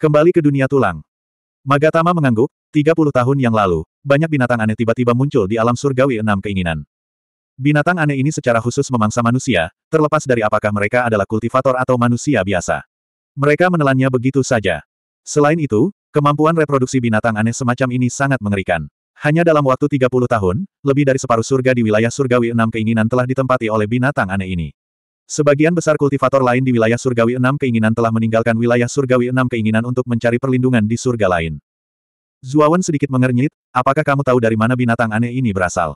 Kembali ke dunia tulang. Magatama mengangguk, 30 tahun yang lalu, banyak binatang aneh tiba-tiba muncul di alam surgawi enam keinginan. Binatang aneh ini secara khusus memangsa manusia, terlepas dari apakah mereka adalah kultivator atau manusia biasa. Mereka menelannya begitu saja. Selain itu, kemampuan reproduksi binatang aneh semacam ini sangat mengerikan. Hanya dalam waktu 30 tahun, lebih dari separuh surga di wilayah surgawi enam keinginan telah ditempati oleh binatang aneh ini. Sebagian besar kultivator lain di wilayah surgawi enam keinginan telah meninggalkan wilayah surgawi enam keinginan untuk mencari perlindungan di surga lain. Zuawan sedikit mengernyit, apakah kamu tahu dari mana binatang aneh ini berasal?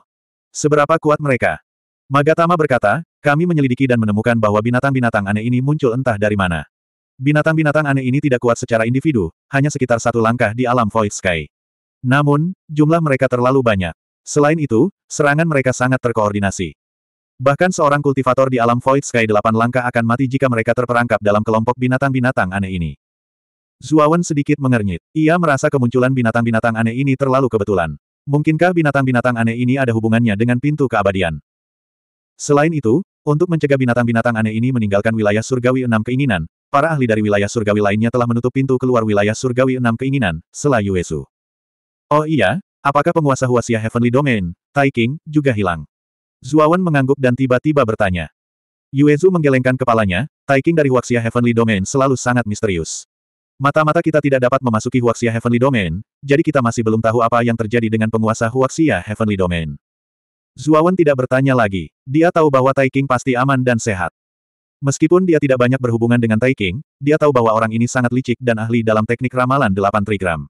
Seberapa kuat mereka? Magatama berkata, kami menyelidiki dan menemukan bahwa binatang-binatang aneh ini muncul entah dari mana. Binatang-binatang aneh ini tidak kuat secara individu, hanya sekitar satu langkah di alam Void Sky. Namun, jumlah mereka terlalu banyak. Selain itu, serangan mereka sangat terkoordinasi. Bahkan seorang kultivator di alam Void Sky delapan langkah akan mati jika mereka terperangkap dalam kelompok binatang-binatang aneh ini. Zuawan sedikit mengernyit. Ia merasa kemunculan binatang-binatang aneh ini terlalu kebetulan. Mungkinkah binatang-binatang aneh ini ada hubungannya dengan pintu keabadian? Selain itu, untuk mencegah binatang-binatang aneh ini meninggalkan wilayah surgawi enam keinginan, para ahli dari wilayah surgawi lainnya telah menutup pintu keluar wilayah surgawi enam keinginan, selayu Yesu. Oh iya, apakah penguasa Huasia Heavenly Domain, Taiking, juga hilang? Zuawan mengangguk dan tiba-tiba bertanya. Yuezu menggelengkan kepalanya, Taiking dari Huaxia Heavenly Domain selalu sangat misterius. Mata-mata kita tidak dapat memasuki Huaxia Heavenly Domain, jadi kita masih belum tahu apa yang terjadi dengan penguasa Huaxia Heavenly Domain. Zuawan tidak bertanya lagi. Dia tahu bahwa Taiking pasti aman dan sehat. Meskipun dia tidak banyak berhubungan dengan Taiking, dia tahu bahwa orang ini sangat licik dan ahli dalam teknik ramalan delapan trigram.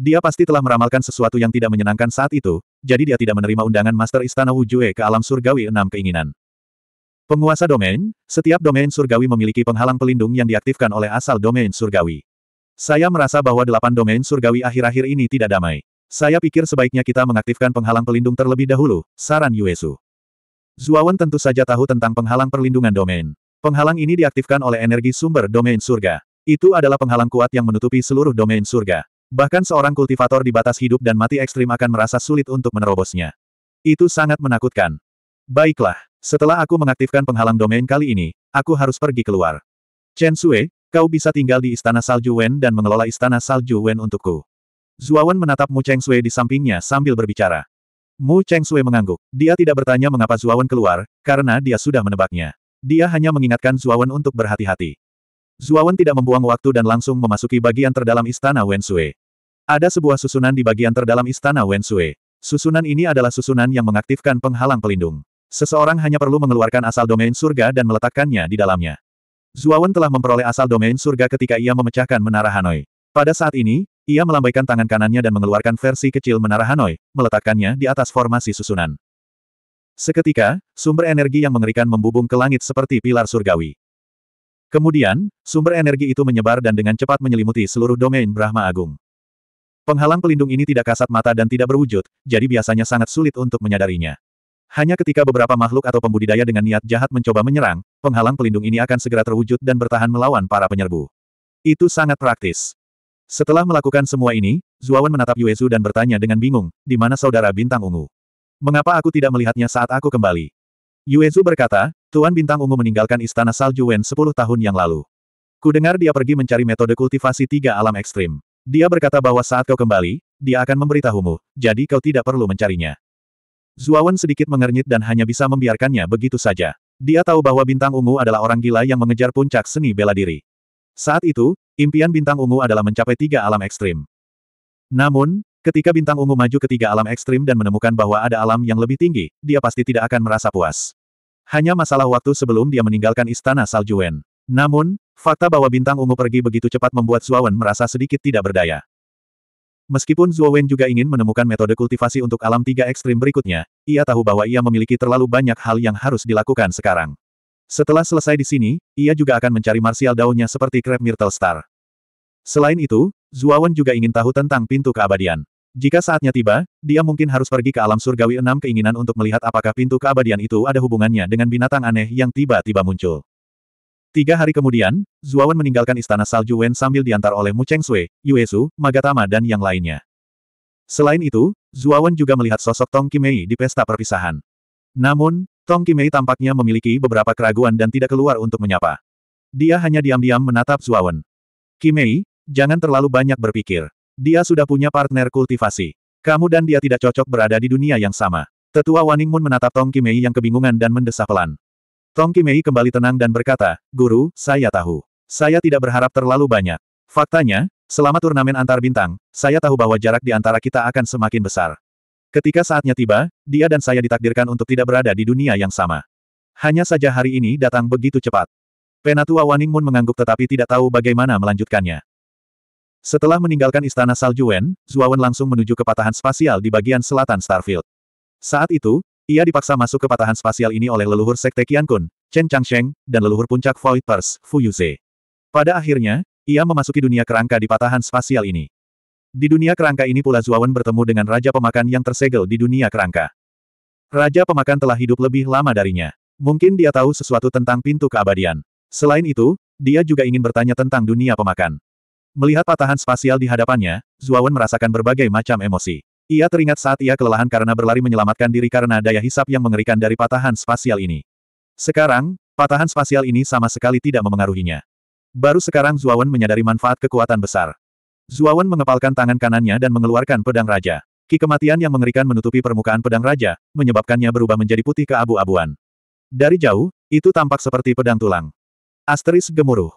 Dia pasti telah meramalkan sesuatu yang tidak menyenangkan saat itu, jadi dia tidak menerima undangan Master Istana Wujue ke alam surgawi enam keinginan. Penguasa domain, setiap domain surgawi memiliki penghalang pelindung yang diaktifkan oleh asal domain surgawi. Saya merasa bahwa delapan domain surgawi akhir-akhir ini tidak damai. Saya pikir sebaiknya kita mengaktifkan penghalang pelindung terlebih dahulu, saran Yuesu. Zuawan tentu saja tahu tentang penghalang perlindungan domain. Penghalang ini diaktifkan oleh energi sumber domain surga. Itu adalah penghalang kuat yang menutupi seluruh domain surga. Bahkan seorang kultivator di batas hidup dan mati ekstrim akan merasa sulit untuk menerobosnya. Itu sangat menakutkan. Baiklah, setelah aku mengaktifkan penghalang domain kali ini, aku harus pergi keluar. Chen Sui, kau bisa tinggal di Istana Salju Wen dan mengelola Istana Salju Wen untukku. Zuawan menatap Mu Cheng Sui di sampingnya sambil berbicara. Mu Cheng Sui mengangguk. Dia tidak bertanya mengapa Zuawan keluar, karena dia sudah menebaknya. Dia hanya mengingatkan Zuawan untuk berhati-hati. Zuawan tidak membuang waktu dan langsung memasuki bagian terdalam istana Wensue. Ada sebuah susunan di bagian terdalam istana Wensue. Susunan ini adalah susunan yang mengaktifkan penghalang pelindung. Seseorang hanya perlu mengeluarkan asal domain surga dan meletakkannya di dalamnya. Zuawan telah memperoleh asal domain surga ketika ia memecahkan Menara Hanoi. Pada saat ini, ia melambaikan tangan kanannya dan mengeluarkan versi kecil Menara Hanoi, meletakkannya di atas formasi susunan. Seketika, sumber energi yang mengerikan membubung ke langit seperti pilar surgawi. Kemudian, sumber energi itu menyebar dan dengan cepat menyelimuti seluruh domain Brahma Agung. Penghalang pelindung ini tidak kasat mata dan tidak berwujud, jadi biasanya sangat sulit untuk menyadarinya. Hanya ketika beberapa makhluk atau pembudidaya dengan niat jahat mencoba menyerang, penghalang pelindung ini akan segera terwujud dan bertahan melawan para penyerbu. Itu sangat praktis. Setelah melakukan semua ini, Zuawan menatap Yuezu dan bertanya dengan bingung, di mana saudara bintang ungu? Mengapa aku tidak melihatnya saat aku kembali? Yuezu berkata, Tuan Bintang Ungu meninggalkan Istana Salju Wen 10 tahun yang lalu. Kudengar dia pergi mencari metode kultivasi tiga alam ekstrim. Dia berkata bahwa saat kau kembali, dia akan memberitahumu, jadi kau tidak perlu mencarinya. Zuawan sedikit mengernyit dan hanya bisa membiarkannya begitu saja. Dia tahu bahwa Bintang Ungu adalah orang gila yang mengejar puncak seni bela diri. Saat itu, impian Bintang Ungu adalah mencapai tiga alam ekstrim. Namun, ketika Bintang Ungu maju ke tiga alam ekstrim dan menemukan bahwa ada alam yang lebih tinggi, dia pasti tidak akan merasa puas. Hanya masalah waktu sebelum dia meninggalkan istana Saljuen. Namun, fakta bahwa bintang ungu pergi begitu cepat membuat Zuowen merasa sedikit tidak berdaya. Meskipun Zuowen juga ingin menemukan metode kultivasi untuk alam tiga ekstrim berikutnya, ia tahu bahwa ia memiliki terlalu banyak hal yang harus dilakukan sekarang. Setelah selesai di sini, ia juga akan mencari martial daunnya seperti Crab Myrtle Star. Selain itu, Zuowen juga ingin tahu tentang pintu keabadian. Jika saatnya tiba, dia mungkin harus pergi ke alam surgawi enam keinginan untuk melihat apakah pintu keabadian itu ada hubungannya dengan binatang aneh yang tiba-tiba muncul. Tiga hari kemudian, Zuawan meninggalkan istana salju Wen sambil diantar oleh Mu Cheng Yue Su, Magatama dan yang lainnya. Selain itu, Zuawan juga melihat sosok Tong Kimei di pesta perpisahan. Namun, Tong Kimei tampaknya memiliki beberapa keraguan dan tidak keluar untuk menyapa. Dia hanya diam-diam menatap Zuawan. Kimei, jangan terlalu banyak berpikir. Dia sudah punya partner kultivasi. Kamu dan dia tidak cocok berada di dunia yang sama. Tetua Waning Moon menatap Tong Kimei yang kebingungan dan mendesah pelan. Tong Kimei kembali tenang dan berkata, Guru, saya tahu. Saya tidak berharap terlalu banyak. Faktanya, selama turnamen antar bintang, saya tahu bahwa jarak di antara kita akan semakin besar. Ketika saatnya tiba, dia dan saya ditakdirkan untuk tidak berada di dunia yang sama. Hanya saja hari ini datang begitu cepat. Penatua Waning Moon mengangguk tetapi tidak tahu bagaimana melanjutkannya. Setelah meninggalkan Istana Wen, Zuawan langsung menuju ke patahan spasial di bagian selatan Starfield. Saat itu, ia dipaksa masuk ke patahan spasial ini oleh leluhur Sekte Qiankun, Chen Changsheng, dan leluhur puncak Void Purse, Fu Yuze. Pada akhirnya, ia memasuki dunia kerangka di patahan spasial ini. Di dunia kerangka ini pula Zuawan bertemu dengan Raja Pemakan yang tersegel di dunia kerangka. Raja Pemakan telah hidup lebih lama darinya. Mungkin dia tahu sesuatu tentang pintu keabadian. Selain itu, dia juga ingin bertanya tentang dunia pemakan. Melihat patahan spasial di hadapannya, Zuawan merasakan berbagai macam emosi. Ia teringat saat ia kelelahan karena berlari menyelamatkan diri karena daya hisap yang mengerikan dari patahan spasial ini. Sekarang, patahan spasial ini sama sekali tidak memengaruhinya. Baru sekarang Zuawan menyadari manfaat kekuatan besar. Zuawan mengepalkan tangan kanannya dan mengeluarkan pedang raja. Ki kematian yang mengerikan menutupi permukaan pedang raja, menyebabkannya berubah menjadi putih ke abu abuan Dari jauh, itu tampak seperti pedang tulang. Asteris gemuruh.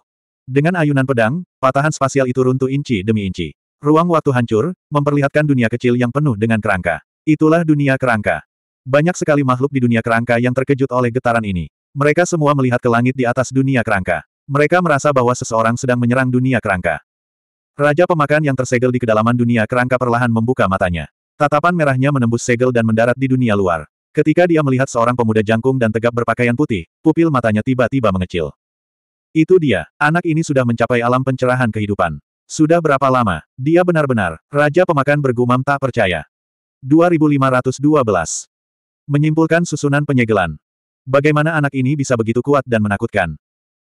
Dengan ayunan pedang, patahan spasial itu runtuh inci demi inci. Ruang waktu hancur, memperlihatkan dunia kecil yang penuh dengan kerangka. Itulah dunia kerangka. Banyak sekali makhluk di dunia kerangka yang terkejut oleh getaran ini. Mereka semua melihat ke langit di atas dunia kerangka. Mereka merasa bahwa seseorang sedang menyerang dunia kerangka. Raja pemakan yang tersegel di kedalaman dunia kerangka perlahan membuka matanya. Tatapan merahnya menembus segel dan mendarat di dunia luar. Ketika dia melihat seorang pemuda jangkung dan tegap berpakaian putih, pupil matanya tiba-tiba mengecil. Itu dia, anak ini sudah mencapai alam pencerahan kehidupan. Sudah berapa lama? Dia benar-benar, Raja Pemakan bergumam tak percaya. 2512. Menyimpulkan susunan penyegelan. Bagaimana anak ini bisa begitu kuat dan menakutkan?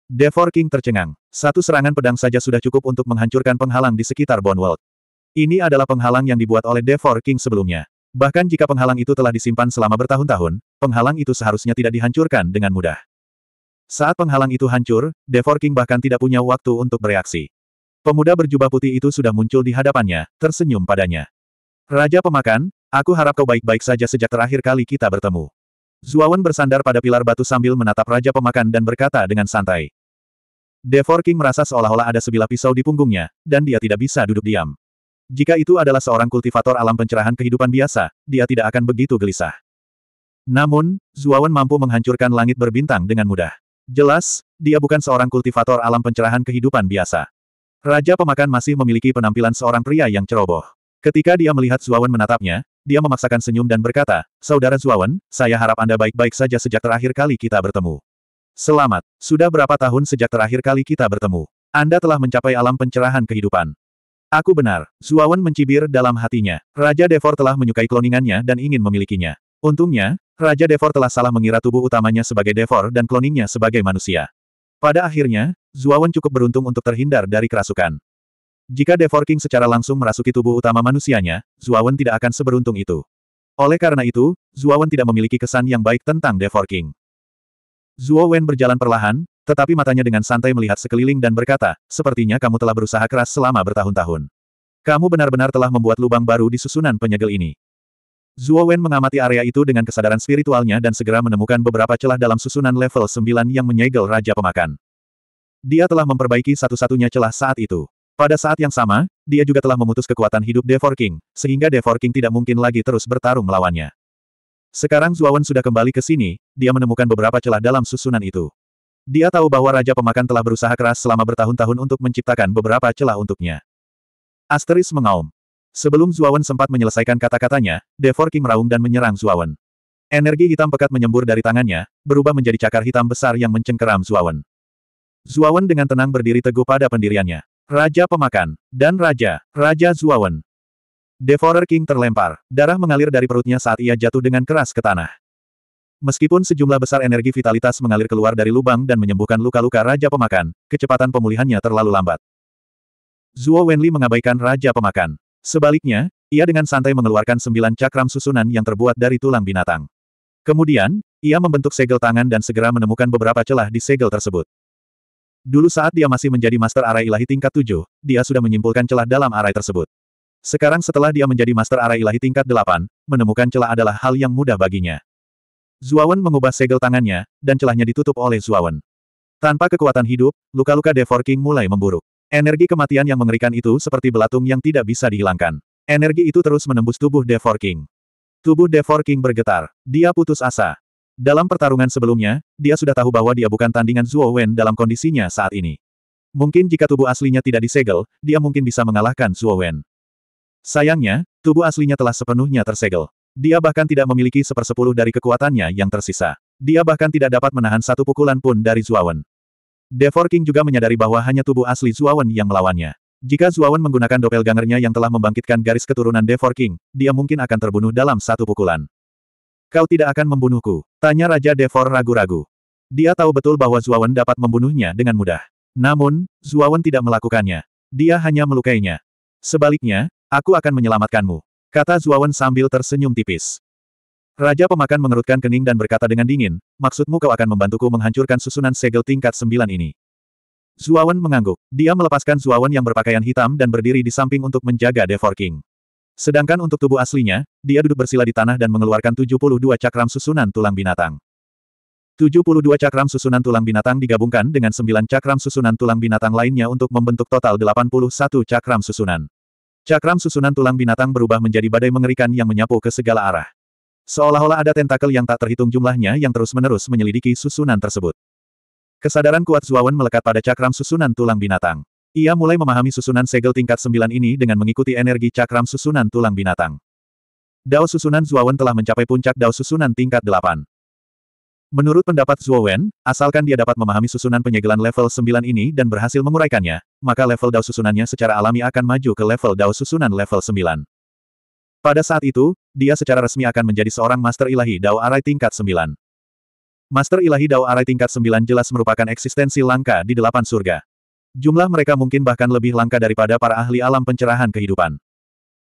Devor King tercengang. Satu serangan pedang saja sudah cukup untuk menghancurkan penghalang di sekitar World. Ini adalah penghalang yang dibuat oleh Devor King sebelumnya. Bahkan jika penghalang itu telah disimpan selama bertahun-tahun, penghalang itu seharusnya tidak dihancurkan dengan mudah. Saat penghalang itu hancur, Devor King bahkan tidak punya waktu untuk bereaksi. Pemuda berjubah putih itu sudah muncul di hadapannya, tersenyum padanya. Raja pemakan, aku harap kau baik-baik saja sejak terakhir kali kita bertemu. Zuawan bersandar pada pilar batu sambil menatap Raja Pemakan dan berkata dengan santai. Devor King merasa seolah-olah ada sebilah pisau di punggungnya, dan dia tidak bisa duduk diam. Jika itu adalah seorang kultivator alam pencerahan kehidupan biasa, dia tidak akan begitu gelisah. Namun, Zuawan mampu menghancurkan langit berbintang dengan mudah. Jelas, dia bukan seorang kultivator alam pencerahan kehidupan biasa. Raja pemakan masih memiliki penampilan seorang pria yang ceroboh. Ketika dia melihat Zuawan menatapnya, dia memaksakan senyum dan berkata, Saudara Zuawan, saya harap Anda baik-baik saja sejak terakhir kali kita bertemu. Selamat, sudah berapa tahun sejak terakhir kali kita bertemu? Anda telah mencapai alam pencerahan kehidupan. Aku benar, Zuawan mencibir dalam hatinya. Raja Devor telah menyukai kloningannya dan ingin memilikinya. Untungnya, Raja Devor telah salah mengira tubuh utamanya sebagai Devor dan kloningnya sebagai manusia. Pada akhirnya, Zuawan cukup beruntung untuk terhindar dari kerasukan. Jika Devor King secara langsung merasuki tubuh utama manusianya, Zuawan tidak akan seberuntung itu. Oleh karena itu, Zuawan tidak memiliki kesan yang baik tentang Devor King. Zuawan berjalan perlahan, tetapi matanya dengan santai melihat sekeliling dan berkata, sepertinya kamu telah berusaha keras selama bertahun-tahun. Kamu benar-benar telah membuat lubang baru di susunan penyegel ini. Zuo Wen mengamati area itu dengan kesadaran spiritualnya dan segera menemukan beberapa celah dalam susunan level 9 yang menyegel Raja Pemakan. Dia telah memperbaiki satu-satunya celah saat itu. Pada saat yang sama, dia juga telah memutus kekuatan hidup Devor King, sehingga Devor King tidak mungkin lagi terus bertarung melawannya. Sekarang Zuawan sudah kembali ke sini, dia menemukan beberapa celah dalam susunan itu. Dia tahu bahwa Raja Pemakan telah berusaha keras selama bertahun-tahun untuk menciptakan beberapa celah untuknya. Asteris mengaum. Sebelum Zuawan sempat menyelesaikan kata-katanya, Devor King meraung dan menyerang Zuawan. Energi hitam pekat menyembur dari tangannya, berubah menjadi cakar hitam besar yang mencengkeram Zuawan. Zuawan dengan tenang berdiri teguh pada pendiriannya. Raja Pemakan, dan Raja, Raja Zuawan. Devourer King terlempar, darah mengalir dari perutnya saat ia jatuh dengan keras ke tanah. Meskipun sejumlah besar energi vitalitas mengalir keluar dari lubang dan menyembuhkan luka-luka Raja Pemakan, kecepatan pemulihannya terlalu lambat. Zuo Wenli mengabaikan Raja Pemakan. Sebaliknya, ia dengan santai mengeluarkan sembilan cakram susunan yang terbuat dari tulang binatang. Kemudian, ia membentuk segel tangan dan segera menemukan beberapa celah di segel tersebut. Dulu saat dia masih menjadi Master Arai Ilahi tingkat tujuh, dia sudah menyimpulkan celah dalam arai tersebut. Sekarang setelah dia menjadi Master Arai Ilahi tingkat delapan, menemukan celah adalah hal yang mudah baginya. Zuawan mengubah segel tangannya, dan celahnya ditutup oleh Zuawan. Tanpa kekuatan hidup, luka-luka Devorking mulai memburuk. Energi kematian yang mengerikan itu seperti belatung yang tidak bisa dihilangkan. Energi itu terus menembus tubuh Devor King. Tubuh Devor King bergetar. Dia putus asa. Dalam pertarungan sebelumnya, dia sudah tahu bahwa dia bukan tandingan Zuo Wen dalam kondisinya saat ini. Mungkin jika tubuh aslinya tidak disegel, dia mungkin bisa mengalahkan Zuo Wen. Sayangnya, tubuh aslinya telah sepenuhnya tersegel. Dia bahkan tidak memiliki sepersepuluh dari kekuatannya yang tersisa. Dia bahkan tidak dapat menahan satu pukulan pun dari Zuo Wen. Devor King juga menyadari bahwa hanya tubuh asli Zuawan yang melawannya. Jika Zuawan menggunakan doppelgangernya yang telah membangkitkan garis keturunan Devor King, dia mungkin akan terbunuh dalam satu pukulan. Kau tidak akan membunuhku, tanya Raja Devor ragu-ragu. Dia tahu betul bahwa Zuawan dapat membunuhnya dengan mudah. Namun, Zuawan tidak melakukannya. Dia hanya melukainya. Sebaliknya, aku akan menyelamatkanmu, kata Zuawan sambil tersenyum tipis. Raja pemakan mengerutkan kening dan berkata dengan dingin, maksudmu kau akan membantuku menghancurkan susunan segel tingkat sembilan ini. Zuawan mengangguk. Dia melepaskan Zuawan yang berpakaian hitam dan berdiri di samping untuk menjaga Devor King. Sedangkan untuk tubuh aslinya, dia duduk bersila di tanah dan mengeluarkan 72 cakram susunan tulang binatang. 72 cakram susunan tulang binatang digabungkan dengan 9 cakram susunan tulang binatang lainnya untuk membentuk total 81 cakram susunan. Cakram susunan tulang binatang berubah menjadi badai mengerikan yang menyapu ke segala arah. Seolah-olah ada tentakel yang tak terhitung jumlahnya yang terus-menerus menyelidiki susunan tersebut. Kesadaran kuat Zuawan melekat pada cakram susunan tulang binatang. Ia mulai memahami susunan segel tingkat sembilan ini dengan mengikuti energi cakram susunan tulang binatang. Dao susunan Zuawan telah mencapai puncak Dao susunan tingkat delapan. Menurut pendapat Zhuo asalkan dia dapat memahami susunan penyegelan level sembilan ini dan berhasil menguraikannya, maka level Dao susunannya secara alami akan maju ke level Dao susunan level sembilan. Pada saat itu, dia secara resmi akan menjadi seorang Master Ilahi Dao Arai tingkat 9. Master Ilahi Dao Arai tingkat 9 jelas merupakan eksistensi langka di delapan surga. Jumlah mereka mungkin bahkan lebih langka daripada para ahli alam pencerahan kehidupan.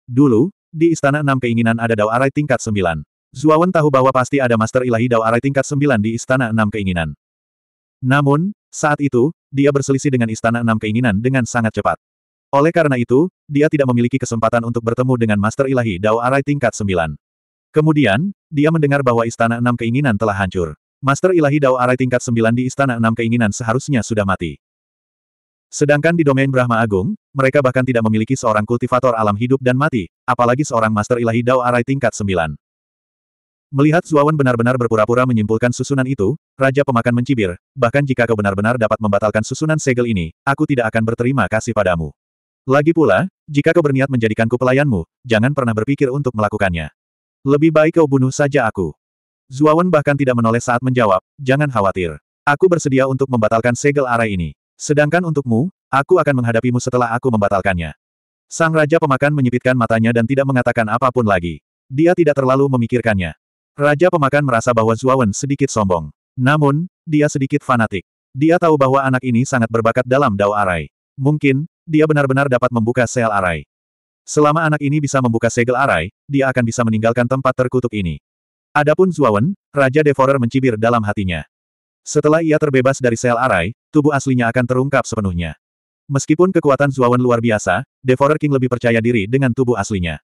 Dulu, di Istana Enam Keinginan ada Dao Arai tingkat 9. Zuawan tahu bahwa pasti ada Master Ilahi Dao Arai tingkat 9 di Istana Enam Keinginan. Namun, saat itu, dia berselisih dengan Istana Enam Keinginan dengan sangat cepat. Oleh karena itu, dia tidak memiliki kesempatan untuk bertemu dengan Master Ilahi Dao Arai tingkat 9. Kemudian, dia mendengar bahwa Istana Enam Keinginan telah hancur. Master Ilahi Dao Arai tingkat 9 di Istana Enam Keinginan seharusnya sudah mati. Sedangkan di domain Brahma Agung, mereka bahkan tidak memiliki seorang kultivator alam hidup dan mati, apalagi seorang Master Ilahi Dao Arai tingkat 9. Melihat Zuawan benar-benar berpura-pura menyimpulkan susunan itu, Raja Pemakan mencibir, bahkan jika kau benar-benar dapat membatalkan susunan segel ini, aku tidak akan berterima kasih padamu. Lagi pula, jika kau berniat menjadikanku pelayanmu, jangan pernah berpikir untuk melakukannya. Lebih baik kau bunuh saja aku. Zuawan bahkan tidak menoleh saat menjawab, jangan khawatir. Aku bersedia untuk membatalkan segel arai ini. Sedangkan untukmu, aku akan menghadapimu setelah aku membatalkannya. Sang Raja Pemakan menyipitkan matanya dan tidak mengatakan apapun lagi. Dia tidak terlalu memikirkannya. Raja Pemakan merasa bahwa Zuawan sedikit sombong. Namun, dia sedikit fanatik. Dia tahu bahwa anak ini sangat berbakat dalam Dao Arai. Mungkin, dia benar-benar dapat membuka sel arai. Selama anak ini bisa membuka segel arai, dia akan bisa meninggalkan tempat terkutuk ini. Adapun Zuawan, Raja Devorer mencibir dalam hatinya. Setelah ia terbebas dari sel arai, tubuh aslinya akan terungkap sepenuhnya. Meskipun kekuatan Zuawan luar biasa, Devorer King lebih percaya diri dengan tubuh aslinya.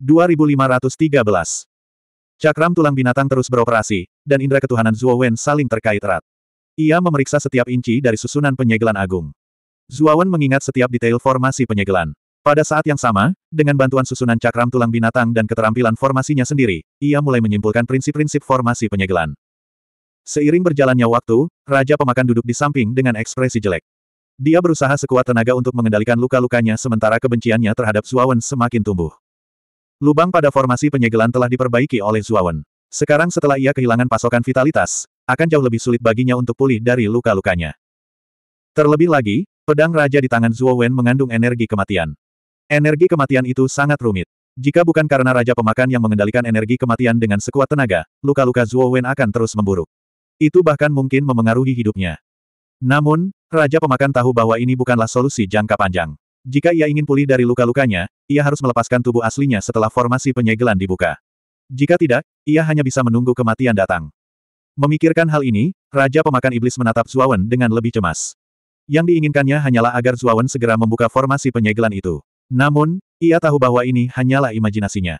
2513 Cakram tulang binatang terus beroperasi, dan indera ketuhanan Zuawan saling terkait erat. Ia memeriksa setiap inci dari susunan penyegelan agung. Zuawan mengingat setiap detail formasi penyegelan. Pada saat yang sama, dengan bantuan susunan cakram tulang binatang dan keterampilan formasinya sendiri, ia mulai menyimpulkan prinsip-prinsip formasi penyegelan. Seiring berjalannya waktu, Raja Pemakan duduk di samping dengan ekspresi jelek. Dia berusaha sekuat tenaga untuk mengendalikan luka-lukanya sementara kebenciannya terhadap Zuawan semakin tumbuh. Lubang pada formasi penyegelan telah diperbaiki oleh Zuawan. Sekarang setelah ia kehilangan pasokan vitalitas, akan jauh lebih sulit baginya untuk pulih dari luka-lukanya. Terlebih lagi, Pedang raja di tangan Zuo Wen mengandung energi kematian. Energi kematian itu sangat rumit. Jika bukan karena Raja Pemakan yang mengendalikan energi kematian dengan sekuat tenaga, luka-luka Zuo Wen akan terus memburuk. Itu bahkan mungkin memengaruhi hidupnya. Namun, Raja Pemakan tahu bahwa ini bukanlah solusi jangka panjang. Jika ia ingin pulih dari luka-lukanya, ia harus melepaskan tubuh aslinya setelah formasi penyegelan dibuka. Jika tidak, ia hanya bisa menunggu kematian datang. Memikirkan hal ini, Raja Pemakan Iblis menatap Wen dengan lebih cemas. Yang diinginkannya hanyalah agar Zuawan segera membuka formasi penyegelan itu. Namun, ia tahu bahwa ini hanyalah imajinasinya.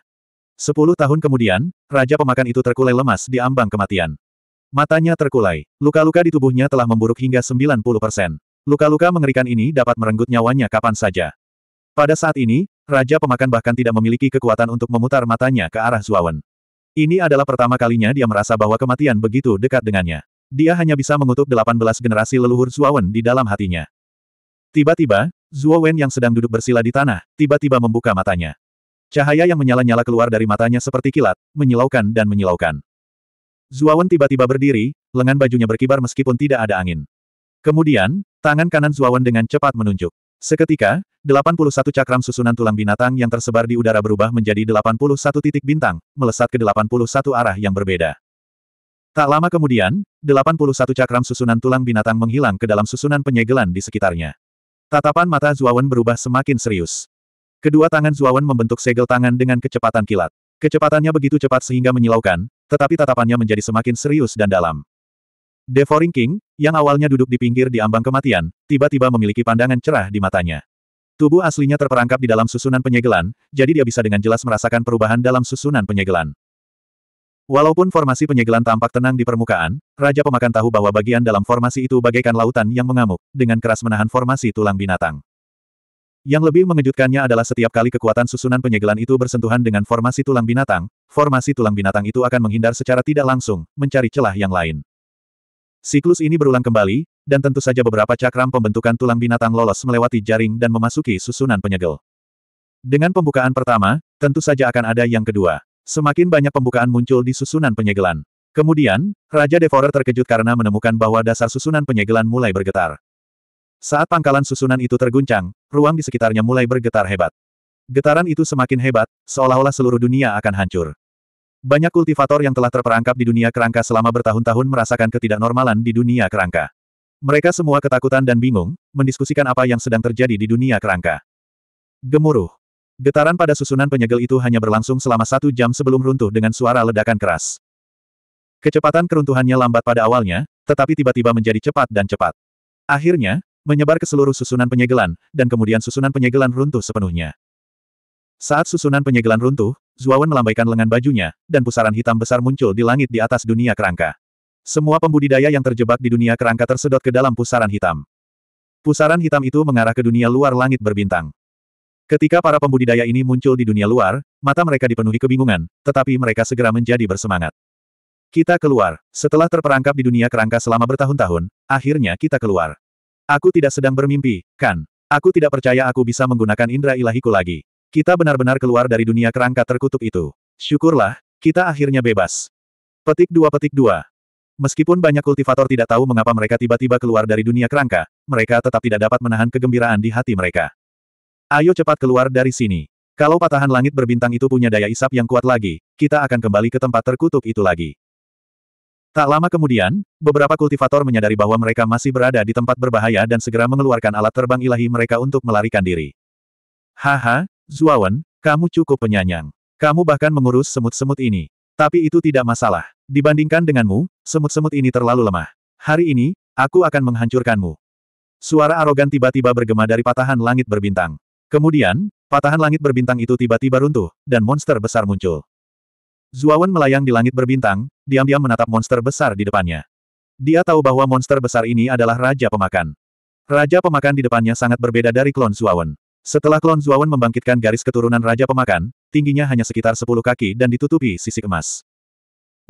Sepuluh tahun kemudian, Raja Pemakan itu terkulai lemas di ambang kematian. Matanya terkulai. Luka-luka di tubuhnya telah memburuk hingga 90 persen. Luka-luka mengerikan ini dapat merenggut nyawanya kapan saja. Pada saat ini, Raja Pemakan bahkan tidak memiliki kekuatan untuk memutar matanya ke arah Zuawan. Ini adalah pertama kalinya dia merasa bahwa kematian begitu dekat dengannya dia hanya bisa mengutuk 18 generasi leluhur Zuowen di dalam hatinya. Tiba-tiba, Zuo yang sedang duduk bersila di tanah, tiba-tiba membuka matanya. Cahaya yang menyala-nyala keluar dari matanya seperti kilat, menyilaukan dan menyilaukan. Zuawan tiba-tiba berdiri, lengan bajunya berkibar meskipun tidak ada angin. Kemudian, tangan kanan Zuawan dengan cepat menunjuk. Seketika, 81 cakram susunan tulang binatang yang tersebar di udara berubah menjadi 81 titik bintang, melesat ke 81 arah yang berbeda. Tak lama kemudian, 81 cakram susunan tulang binatang menghilang ke dalam susunan penyegelan di sekitarnya. Tatapan mata Zuawan berubah semakin serius. Kedua tangan Zuawan membentuk segel tangan dengan kecepatan kilat. Kecepatannya begitu cepat sehingga menyilaukan, tetapi tatapannya menjadi semakin serius dan dalam. Devouring King, yang awalnya duduk di pinggir di ambang kematian, tiba-tiba memiliki pandangan cerah di matanya. Tubuh aslinya terperangkap di dalam susunan penyegelan, jadi dia bisa dengan jelas merasakan perubahan dalam susunan penyegelan. Walaupun formasi penyegelan tampak tenang di permukaan, Raja Pemakan tahu bahwa bagian dalam formasi itu bagaikan lautan yang mengamuk, dengan keras menahan formasi tulang binatang. Yang lebih mengejutkannya adalah setiap kali kekuatan susunan penyegelan itu bersentuhan dengan formasi tulang binatang, formasi tulang binatang itu akan menghindar secara tidak langsung, mencari celah yang lain. Siklus ini berulang kembali, dan tentu saja beberapa cakram pembentukan tulang binatang lolos melewati jaring dan memasuki susunan penyegel. Dengan pembukaan pertama, tentu saja akan ada yang kedua. Semakin banyak pembukaan muncul di susunan penyegelan. Kemudian, Raja Devorer terkejut karena menemukan bahwa dasar susunan penyegelan mulai bergetar. Saat pangkalan susunan itu terguncang, ruang di sekitarnya mulai bergetar hebat. Getaran itu semakin hebat, seolah-olah seluruh dunia akan hancur. Banyak kultivator yang telah terperangkap di dunia kerangka selama bertahun-tahun merasakan ketidaknormalan di dunia kerangka. Mereka semua ketakutan dan bingung, mendiskusikan apa yang sedang terjadi di dunia kerangka. Gemuruh. Getaran pada susunan penyegel itu hanya berlangsung selama satu jam sebelum runtuh dengan suara ledakan keras. Kecepatan keruntuhannya lambat pada awalnya, tetapi tiba-tiba menjadi cepat dan cepat. Akhirnya, menyebar ke seluruh susunan penyegelan, dan kemudian susunan penyegelan runtuh sepenuhnya. Saat susunan penyegelan runtuh, Zuawan melambaikan lengan bajunya, dan pusaran hitam besar muncul di langit di atas dunia kerangka. Semua pembudidaya yang terjebak di dunia kerangka tersedot ke dalam pusaran hitam. Pusaran hitam itu mengarah ke dunia luar langit berbintang. Ketika para pembudidaya ini muncul di dunia luar, mata mereka dipenuhi kebingungan, tetapi mereka segera menjadi bersemangat. Kita keluar. Setelah terperangkap di dunia kerangka selama bertahun-tahun, akhirnya kita keluar. Aku tidak sedang bermimpi, kan? Aku tidak percaya aku bisa menggunakan indera ilahiku lagi. Kita benar-benar keluar dari dunia kerangka terkutuk itu. Syukurlah, kita akhirnya bebas. Petik 2 petik 2 Meskipun banyak kultivator tidak tahu mengapa mereka tiba-tiba keluar dari dunia kerangka, mereka tetap tidak dapat menahan kegembiraan di hati mereka. Ayo cepat keluar dari sini. Kalau patahan langit berbintang itu punya daya isap yang kuat lagi, kita akan kembali ke tempat terkutuk itu lagi. Tak lama kemudian, beberapa kultivator menyadari bahwa mereka masih berada di tempat berbahaya dan segera mengeluarkan alat terbang ilahi mereka untuk melarikan diri. Haha, Zuawan, kamu cukup penyanyang. Kamu bahkan mengurus semut-semut ini. Tapi itu tidak masalah. Dibandingkan denganmu, semut-semut ini terlalu lemah. Hari ini, aku akan menghancurkanmu. Suara arogan tiba-tiba bergema dari patahan langit berbintang. Kemudian, patahan langit berbintang itu tiba-tiba runtuh, dan monster besar muncul. Zuawan melayang di langit berbintang, diam-diam menatap monster besar di depannya. Dia tahu bahwa monster besar ini adalah Raja Pemakan. Raja Pemakan di depannya sangat berbeda dari klon Zuawan. Setelah klon Zuawan membangkitkan garis keturunan Raja Pemakan, tingginya hanya sekitar 10 kaki dan ditutupi sisik emas.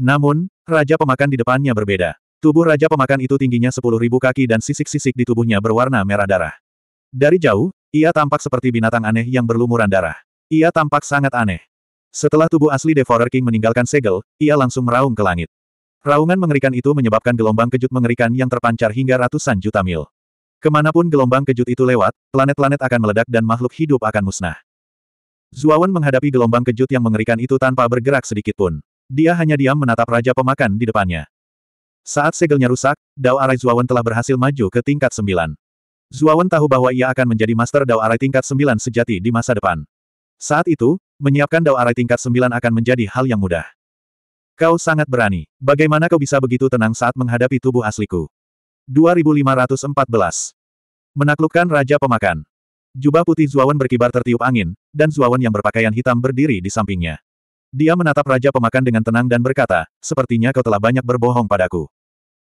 Namun, Raja Pemakan di depannya berbeda. Tubuh Raja Pemakan itu tingginya 10.000 kaki dan sisik-sisik di tubuhnya berwarna merah darah. Dari jauh, ia tampak seperti binatang aneh yang berlumuran darah. Ia tampak sangat aneh. Setelah tubuh asli Devourer King meninggalkan segel, ia langsung meraung ke langit. Raungan mengerikan itu menyebabkan gelombang kejut mengerikan yang terpancar hingga ratusan juta mil. Kemanapun gelombang kejut itu lewat, planet-planet akan meledak dan makhluk hidup akan musnah. Zuawan menghadapi gelombang kejut yang mengerikan itu tanpa bergerak sedikit pun. Dia hanya diam menatap Raja Pemakan di depannya. Saat segelnya rusak, Dao Arai Zuawan telah berhasil maju ke tingkat sembilan. Zuawan tahu bahwa ia akan menjadi Master Dao Arai tingkat 9 sejati di masa depan. Saat itu, menyiapkan Dao Arai tingkat 9 akan menjadi hal yang mudah. Kau sangat berani. Bagaimana kau bisa begitu tenang saat menghadapi tubuh asliku? 2514 Menaklukkan Raja Pemakan Jubah putih Zuawan berkibar tertiup angin, dan Zuawan yang berpakaian hitam berdiri di sampingnya. Dia menatap Raja Pemakan dengan tenang dan berkata, sepertinya kau telah banyak berbohong padaku.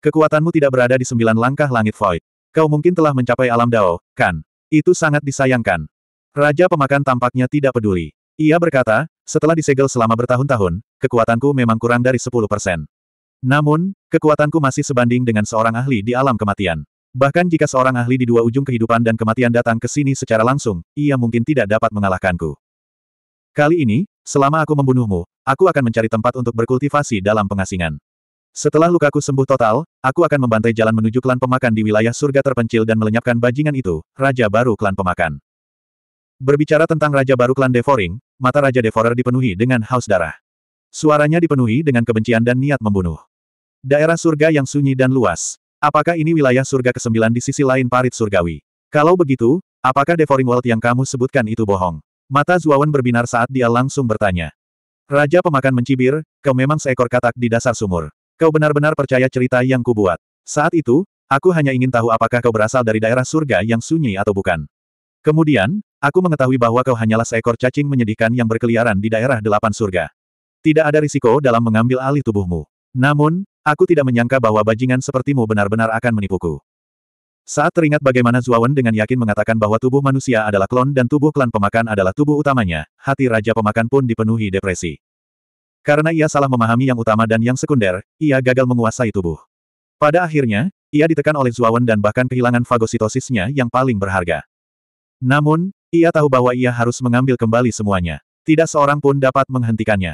Kekuatanmu tidak berada di sembilan langkah langit void. Kau mungkin telah mencapai alam Dao, kan? Itu sangat disayangkan. Raja pemakan tampaknya tidak peduli. Ia berkata, setelah disegel selama bertahun-tahun, kekuatanku memang kurang dari 10 persen. Namun, kekuatanku masih sebanding dengan seorang ahli di alam kematian. Bahkan jika seorang ahli di dua ujung kehidupan dan kematian datang ke sini secara langsung, ia mungkin tidak dapat mengalahkanku. Kali ini, selama aku membunuhmu, aku akan mencari tempat untuk berkultivasi dalam pengasingan. Setelah lukaku sembuh total, aku akan membantai jalan menuju klan pemakan di wilayah surga terpencil dan melenyapkan bajingan itu, Raja Baru Klan Pemakan. Berbicara tentang Raja Baru Klan Devoring, mata Raja Devorer dipenuhi dengan haus darah. Suaranya dipenuhi dengan kebencian dan niat membunuh. Daerah surga yang sunyi dan luas. Apakah ini wilayah surga ke-9 di sisi lain parit surgawi? Kalau begitu, apakah Devoring World yang kamu sebutkan itu bohong? Mata Zuawan berbinar saat dia langsung bertanya. Raja Pemakan mencibir, kau memang seekor katak di dasar sumur. Kau benar-benar percaya cerita yang kubuat. Saat itu, aku hanya ingin tahu apakah kau berasal dari daerah surga yang sunyi atau bukan. Kemudian, aku mengetahui bahwa kau hanyalah seekor cacing menyedihkan yang berkeliaran di daerah delapan surga. Tidak ada risiko dalam mengambil alih tubuhmu. Namun, aku tidak menyangka bahwa bajingan sepertimu benar-benar akan menipuku. Saat teringat bagaimana Zuawan dengan yakin mengatakan bahwa tubuh manusia adalah klon dan tubuh klan pemakan adalah tubuh utamanya, hati Raja Pemakan pun dipenuhi depresi. Karena ia salah memahami yang utama dan yang sekunder, ia gagal menguasai tubuh. Pada akhirnya, ia ditekan oleh Zuawan dan bahkan kehilangan fagositosisnya yang paling berharga. Namun, ia tahu bahwa ia harus mengambil kembali semuanya. Tidak seorang pun dapat menghentikannya.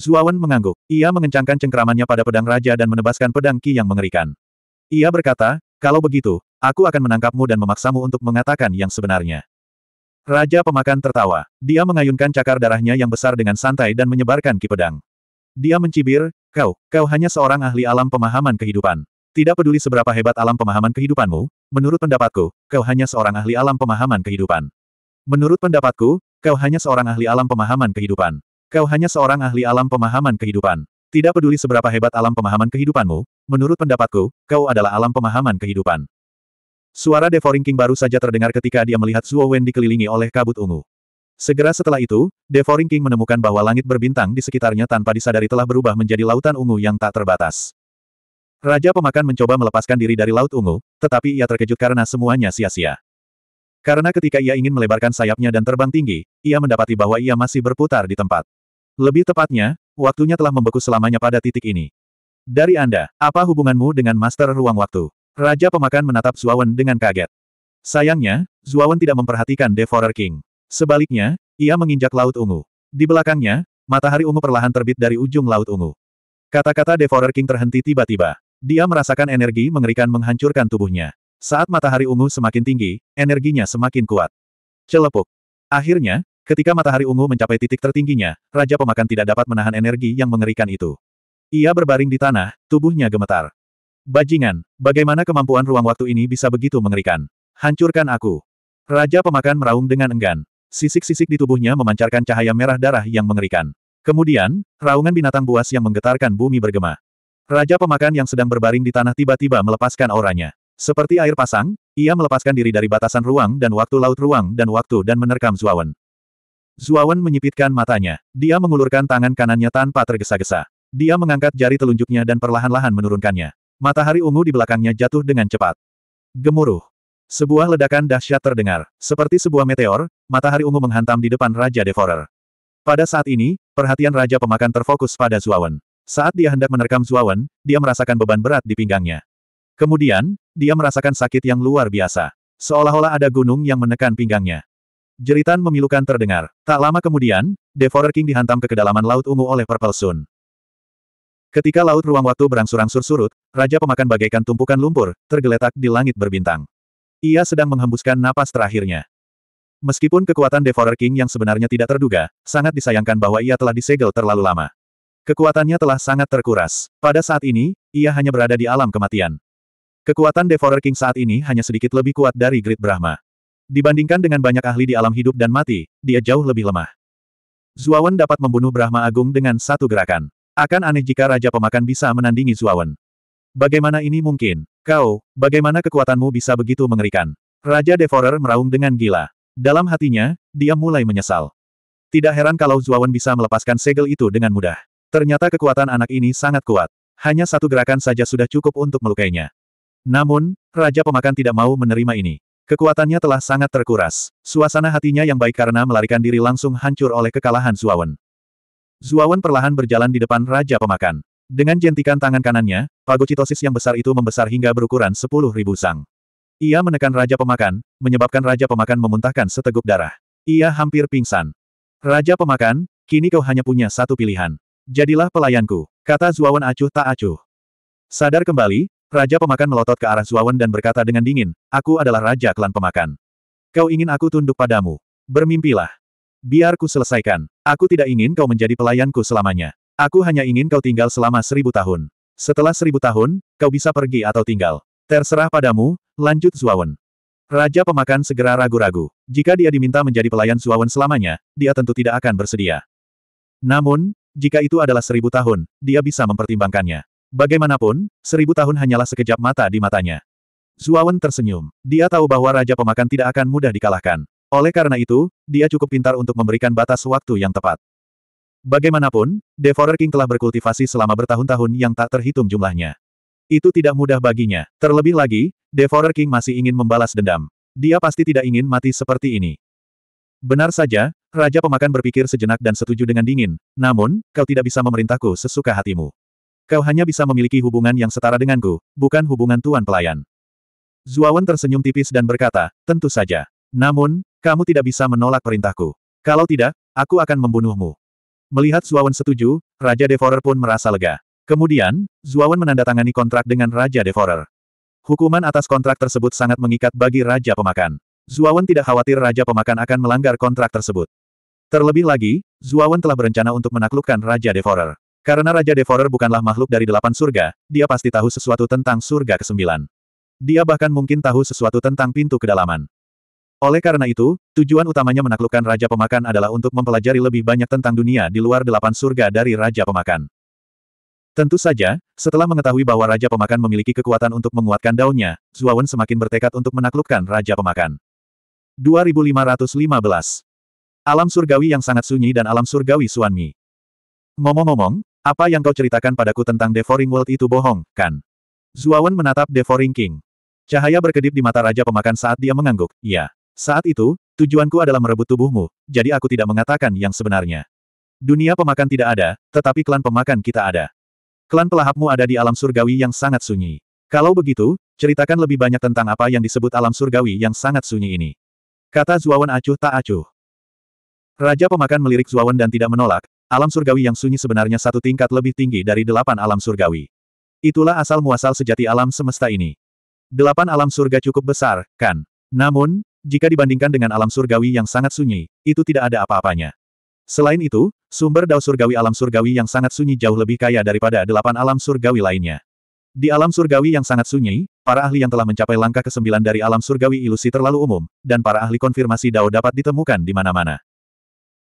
Zuawan mengangguk. Ia mengencangkan cengkramannya pada pedang raja dan menebaskan pedang Ki yang mengerikan. Ia berkata, kalau begitu, aku akan menangkapmu dan memaksamu untuk mengatakan yang sebenarnya. Raja pemakan tertawa. Dia mengayunkan cakar darahnya yang besar dengan santai dan menyebarkan ki pedang. Dia mencibir, kau, kau hanya seorang ahli alam pemahaman kehidupan. Tidak peduli seberapa hebat alam pemahaman kehidupanmu, menurut pendapatku, kau hanya seorang ahli alam pemahaman kehidupan. Menurut pendapatku, kau hanya seorang ahli alam pemahaman kehidupan. Kau hanya seorang ahli alam pemahaman kehidupan. Tidak peduli seberapa hebat alam pemahaman kehidupanmu, menurut pendapatku, kau adalah alam pemahaman kehidupan. Suara Devouring King baru saja terdengar ketika dia melihat Zuo Wen dikelilingi oleh kabut ungu. Segera setelah itu, Devouring King menemukan bahwa langit berbintang di sekitarnya tanpa disadari telah berubah menjadi lautan ungu yang tak terbatas. Raja Pemakan mencoba melepaskan diri dari laut ungu, tetapi ia terkejut karena semuanya sia-sia. Karena ketika ia ingin melebarkan sayapnya dan terbang tinggi, ia mendapati bahwa ia masih berputar di tempat. Lebih tepatnya, waktunya telah membeku selamanya pada titik ini. Dari Anda, apa hubunganmu dengan Master Ruang Waktu? Raja pemakan menatap Zuawan dengan kaget. Sayangnya, Zuawan tidak memperhatikan Devourer King. Sebaliknya, ia menginjak Laut Ungu. Di belakangnya, matahari ungu perlahan terbit dari ujung Laut Ungu. Kata-kata Devourer King terhenti tiba-tiba. Dia merasakan energi mengerikan menghancurkan tubuhnya. Saat matahari ungu semakin tinggi, energinya semakin kuat. Celepuk. Akhirnya, ketika matahari ungu mencapai titik tertingginya, Raja Pemakan tidak dapat menahan energi yang mengerikan itu. Ia berbaring di tanah, tubuhnya gemetar. Bajingan, bagaimana kemampuan ruang waktu ini bisa begitu mengerikan? Hancurkan aku. Raja pemakan meraung dengan enggan. Sisik-sisik di tubuhnya memancarkan cahaya merah darah yang mengerikan. Kemudian, raungan binatang buas yang menggetarkan bumi bergema. Raja pemakan yang sedang berbaring di tanah tiba-tiba melepaskan auranya. Seperti air pasang, ia melepaskan diri dari batasan ruang dan waktu laut ruang dan waktu dan menerkam Zuawan. Zuawan menyipitkan matanya. Dia mengulurkan tangan kanannya tanpa tergesa-gesa. Dia mengangkat jari telunjuknya dan perlahan-lahan menurunkannya. Matahari ungu di belakangnya jatuh dengan cepat. Gemuruh. Sebuah ledakan dahsyat terdengar. Seperti sebuah meteor, matahari ungu menghantam di depan Raja Devorer. Pada saat ini, perhatian Raja Pemakan terfokus pada Zuawan. Saat dia hendak menerkam Zuawan, dia merasakan beban berat di pinggangnya. Kemudian, dia merasakan sakit yang luar biasa. Seolah-olah ada gunung yang menekan pinggangnya. Jeritan memilukan terdengar. Tak lama kemudian, Devorer King dihantam ke kedalaman Laut Ungu oleh Purple Sun. Ketika laut ruang waktu berangsur-angsur surut, Raja Pemakan bagaikan tumpukan lumpur, tergeletak di langit berbintang. Ia sedang menghembuskan napas terakhirnya. Meskipun kekuatan Devourer King yang sebenarnya tidak terduga, sangat disayangkan bahwa ia telah disegel terlalu lama. Kekuatannya telah sangat terkuras. Pada saat ini, ia hanya berada di alam kematian. Kekuatan Devourer King saat ini hanya sedikit lebih kuat dari Great Brahma. Dibandingkan dengan banyak ahli di alam hidup dan mati, dia jauh lebih lemah. Zuawan dapat membunuh Brahma Agung dengan satu gerakan. Akan aneh jika Raja Pemakan bisa menandingi Zuawan. Bagaimana ini mungkin? Kau, bagaimana kekuatanmu bisa begitu mengerikan? Raja Devorer meraung dengan gila. Dalam hatinya, dia mulai menyesal. Tidak heran kalau Zuawan bisa melepaskan segel itu dengan mudah. Ternyata kekuatan anak ini sangat kuat. Hanya satu gerakan saja sudah cukup untuk melukainya. Namun, Raja Pemakan tidak mau menerima ini. Kekuatannya telah sangat terkuras. Suasana hatinya yang baik karena melarikan diri langsung hancur oleh kekalahan Zuawan. Zuawan perlahan berjalan di depan Raja Pemakan. Dengan jentikan tangan kanannya, pagocitosis yang besar itu membesar hingga berukuran 10.000 sang. Ia menekan Raja Pemakan, menyebabkan Raja Pemakan memuntahkan seteguk darah. Ia hampir pingsan. Raja Pemakan, kini kau hanya punya satu pilihan. Jadilah pelayanku, kata Zuawan acuh tak acuh. Sadar kembali, Raja Pemakan melotot ke arah Zuawan dan berkata dengan dingin, aku adalah Raja Klan Pemakan. Kau ingin aku tunduk padamu. Bermimpilah. Biar ku selesaikan. Aku tidak ingin kau menjadi pelayanku selamanya. Aku hanya ingin kau tinggal selama seribu tahun. Setelah seribu tahun, kau bisa pergi atau tinggal. Terserah padamu, lanjut Zuawan. Raja pemakan segera ragu-ragu. Jika dia diminta menjadi pelayan Zuawan selamanya, dia tentu tidak akan bersedia. Namun, jika itu adalah seribu tahun, dia bisa mempertimbangkannya. Bagaimanapun, seribu tahun hanyalah sekejap mata di matanya. Zuawan tersenyum. Dia tahu bahwa Raja Pemakan tidak akan mudah dikalahkan. Oleh karena itu, dia cukup pintar untuk memberikan batas waktu yang tepat. Bagaimanapun, Devourer King telah berkultivasi selama bertahun-tahun yang tak terhitung jumlahnya. Itu tidak mudah baginya. Terlebih lagi, Devourer King masih ingin membalas dendam. Dia pasti tidak ingin mati seperti ini. Benar saja, Raja Pemakan berpikir sejenak dan setuju dengan dingin, namun, kau tidak bisa memerintahku sesuka hatimu. Kau hanya bisa memiliki hubungan yang setara denganku, bukan hubungan tuan pelayan. Zuawan tersenyum tipis dan berkata, tentu saja. Namun, kamu tidak bisa menolak perintahku. Kalau tidak, aku akan membunuhmu. Melihat Zuawan setuju, Raja Devorer pun merasa lega. Kemudian, Zuawan menandatangani kontrak dengan Raja Devorer. Hukuman atas kontrak tersebut sangat mengikat bagi Raja Pemakan. Zuawan tidak khawatir Raja Pemakan akan melanggar kontrak tersebut. Terlebih lagi, Zuawan telah berencana untuk menaklukkan Raja Devorer. Karena Raja Devorer bukanlah makhluk dari delapan surga, dia pasti tahu sesuatu tentang surga ke-9. Dia bahkan mungkin tahu sesuatu tentang pintu kedalaman. Oleh karena itu, tujuan utamanya menaklukkan Raja Pemakan adalah untuk mempelajari lebih banyak tentang dunia di luar delapan surga dari Raja Pemakan. Tentu saja, setelah mengetahui bahwa Raja Pemakan memiliki kekuatan untuk menguatkan daunnya, Zuawan semakin bertekad untuk menaklukkan Raja Pemakan. 2515 Alam surgawi yang sangat sunyi dan alam surgawi Suanmi. Ngomong-ngomong, apa yang kau ceritakan padaku tentang Devouring World itu bohong, kan? Zuawan menatap Devouring King. Cahaya berkedip di mata Raja Pemakan saat dia mengangguk, iya. Saat itu, tujuanku adalah merebut tubuhmu, jadi aku tidak mengatakan yang sebenarnya. Dunia pemakan tidak ada, tetapi klan pemakan kita ada. Klan pelahapmu ada di alam surgawi yang sangat sunyi. Kalau begitu, ceritakan lebih banyak tentang apa yang disebut alam surgawi yang sangat sunyi ini. Kata Zuawan acuh tak acuh. Raja pemakan melirik Zuawan dan tidak menolak, alam surgawi yang sunyi sebenarnya satu tingkat lebih tinggi dari delapan alam surgawi. Itulah asal-muasal sejati alam semesta ini. Delapan alam surga cukup besar, kan? Namun, jika dibandingkan dengan alam surgawi yang sangat sunyi, itu tidak ada apa-apanya. Selain itu, sumber dao surgawi alam surgawi yang sangat sunyi jauh lebih kaya daripada delapan alam surgawi lainnya. Di alam surgawi yang sangat sunyi, para ahli yang telah mencapai langkah ke-9 dari alam surgawi ilusi terlalu umum, dan para ahli konfirmasi dao dapat ditemukan di mana-mana.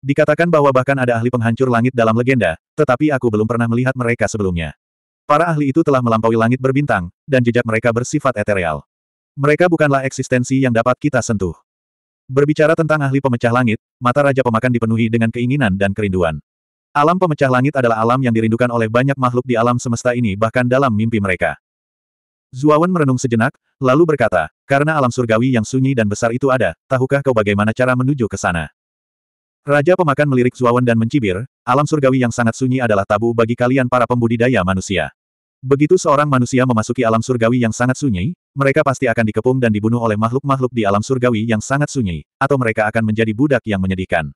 Dikatakan bahwa bahkan ada ahli penghancur langit dalam legenda, tetapi aku belum pernah melihat mereka sebelumnya. Para ahli itu telah melampaui langit berbintang, dan jejak mereka bersifat etereal. Mereka bukanlah eksistensi yang dapat kita sentuh. Berbicara tentang ahli pemecah langit, mata Raja Pemakan dipenuhi dengan keinginan dan kerinduan. Alam pemecah langit adalah alam yang dirindukan oleh banyak makhluk di alam semesta ini bahkan dalam mimpi mereka. Zuawan merenung sejenak, lalu berkata, karena alam surgawi yang sunyi dan besar itu ada, tahukah kau bagaimana cara menuju ke sana? Raja Pemakan melirik Zuawan dan mencibir, alam surgawi yang sangat sunyi adalah tabu bagi kalian para pembudidaya manusia. Begitu seorang manusia memasuki alam surgawi yang sangat sunyi, mereka pasti akan dikepung dan dibunuh oleh makhluk-makhluk di alam surgawi yang sangat sunyi, atau mereka akan menjadi budak yang menyedihkan.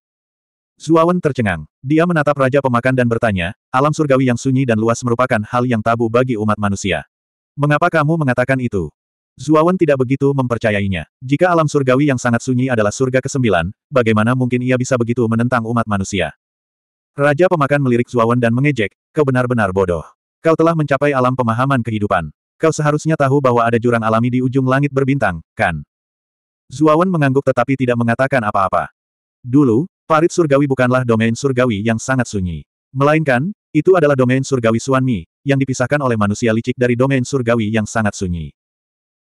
Zuawan tercengang. Dia menatap Raja Pemakan dan bertanya, alam surgawi yang sunyi dan luas merupakan hal yang tabu bagi umat manusia. Mengapa kamu mengatakan itu? Zuawan tidak begitu mempercayainya. Jika alam surgawi yang sangat sunyi adalah surga kesembilan, bagaimana mungkin ia bisa begitu menentang umat manusia? Raja pemakan melirik Zuawan dan mengejek, kau benar-benar bodoh. Kau telah mencapai alam pemahaman kehidupan. Kau seharusnya tahu bahwa ada jurang alami di ujung langit berbintang, kan? Zuawan mengangguk tetapi tidak mengatakan apa-apa. Dulu, parit surgawi bukanlah domain surgawi yang sangat sunyi. Melainkan, itu adalah domain surgawi Suanmi, yang dipisahkan oleh manusia licik dari domain surgawi yang sangat sunyi.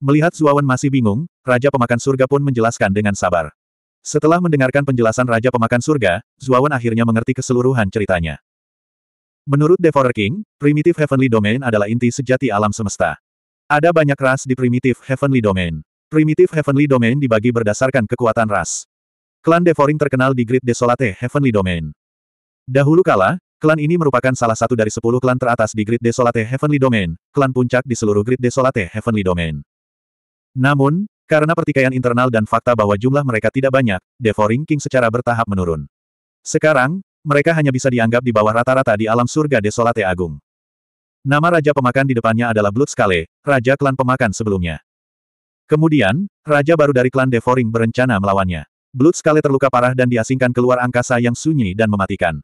Melihat Zuawan masih bingung, Raja Pemakan Surga pun menjelaskan dengan sabar. Setelah mendengarkan penjelasan Raja Pemakan Surga, Zuawan akhirnya mengerti keseluruhan ceritanya. Menurut Devourer King, primitive heavenly domain adalah inti sejati alam semesta. Ada banyak ras di primitive heavenly domain. Primitive heavenly domain dibagi berdasarkan kekuatan ras. Klan Devouring terkenal di Great Desolate Heavenly Domain. Dahulu kala, klan ini merupakan salah satu dari sepuluh klan teratas di Great Desolate Heavenly Domain, klan puncak di seluruh Great Desolate Heavenly Domain. Namun, karena pertikaian internal dan fakta bahwa jumlah mereka tidak banyak, Devouring King secara bertahap menurun. Sekarang, mereka hanya bisa dianggap di bawah rata-rata di alam surga Desolate Agung. Nama raja pemakan di depannya adalah Blutskale, raja klan pemakan sebelumnya. Kemudian, raja baru dari klan Devoring berencana melawannya. Blutskale terluka parah dan diasingkan keluar angkasa yang sunyi dan mematikan.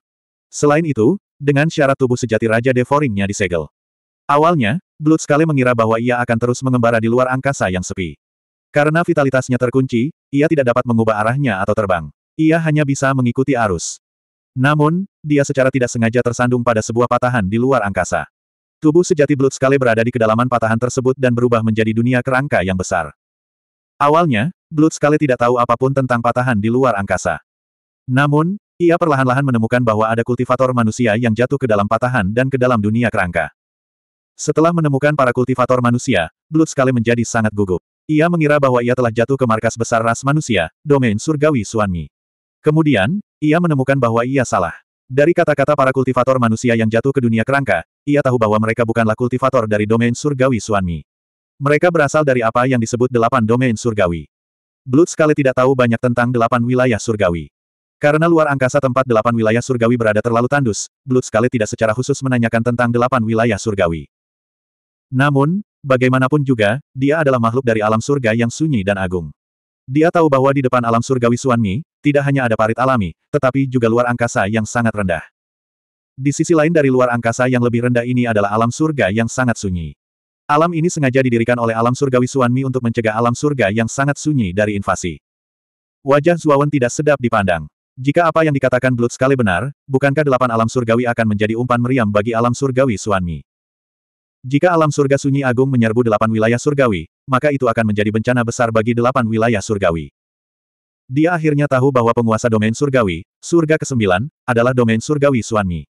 Selain itu, dengan syarat tubuh sejati raja Devoringnya disegel. Awalnya, Blutskale mengira bahwa ia akan terus mengembara di luar angkasa yang sepi. Karena vitalitasnya terkunci, ia tidak dapat mengubah arahnya atau terbang. Ia hanya bisa mengikuti arus. Namun, dia secara tidak sengaja tersandung pada sebuah patahan di luar angkasa. Tubuh sejati Blood Scale berada di kedalaman patahan tersebut dan berubah menjadi dunia kerangka yang besar. Awalnya, Blood Scale tidak tahu apapun tentang patahan di luar angkasa. Namun, ia perlahan-lahan menemukan bahwa ada kultivator manusia yang jatuh ke dalam patahan dan ke dalam dunia kerangka. Setelah menemukan para kultivator manusia, Blood Scale menjadi sangat gugup. Ia mengira bahwa ia telah jatuh ke markas besar ras manusia, domain surgawi Suanmi. Kemudian, ia menemukan bahwa ia salah. Dari kata-kata para kultivator manusia yang jatuh ke dunia kerangka, ia tahu bahwa mereka bukanlah kultivator dari domain surgawi Suanmi. Mereka berasal dari apa yang disebut delapan domain surgawi. Blood sekali tidak tahu banyak tentang delapan wilayah surgawi. Karena luar angkasa tempat delapan wilayah surgawi berada terlalu tandus, Blood sekali tidak secara khusus menanyakan tentang delapan wilayah surgawi. Namun, bagaimanapun juga, dia adalah makhluk dari alam surga yang sunyi dan agung. Dia tahu bahwa di depan alam surgawi Suanmi, tidak hanya ada parit alami, tetapi juga luar angkasa yang sangat rendah. Di sisi lain dari luar angkasa yang lebih rendah ini adalah alam surga yang sangat sunyi. Alam ini sengaja didirikan oleh alam surgawi Suanmi untuk mencegah alam surga yang sangat sunyi dari invasi. Wajah Zuawan tidak sedap dipandang. Jika apa yang dikatakan Blood sekali benar, bukankah delapan alam surgawi akan menjadi umpan meriam bagi alam surgawi Suanmi? Jika alam surga sunyi agung menyerbu delapan wilayah surgawi, maka itu akan menjadi bencana besar bagi delapan wilayah surgawi. Dia akhirnya tahu bahwa penguasa domain surgawi, surga ke-9, adalah domain surgawi Suanmi.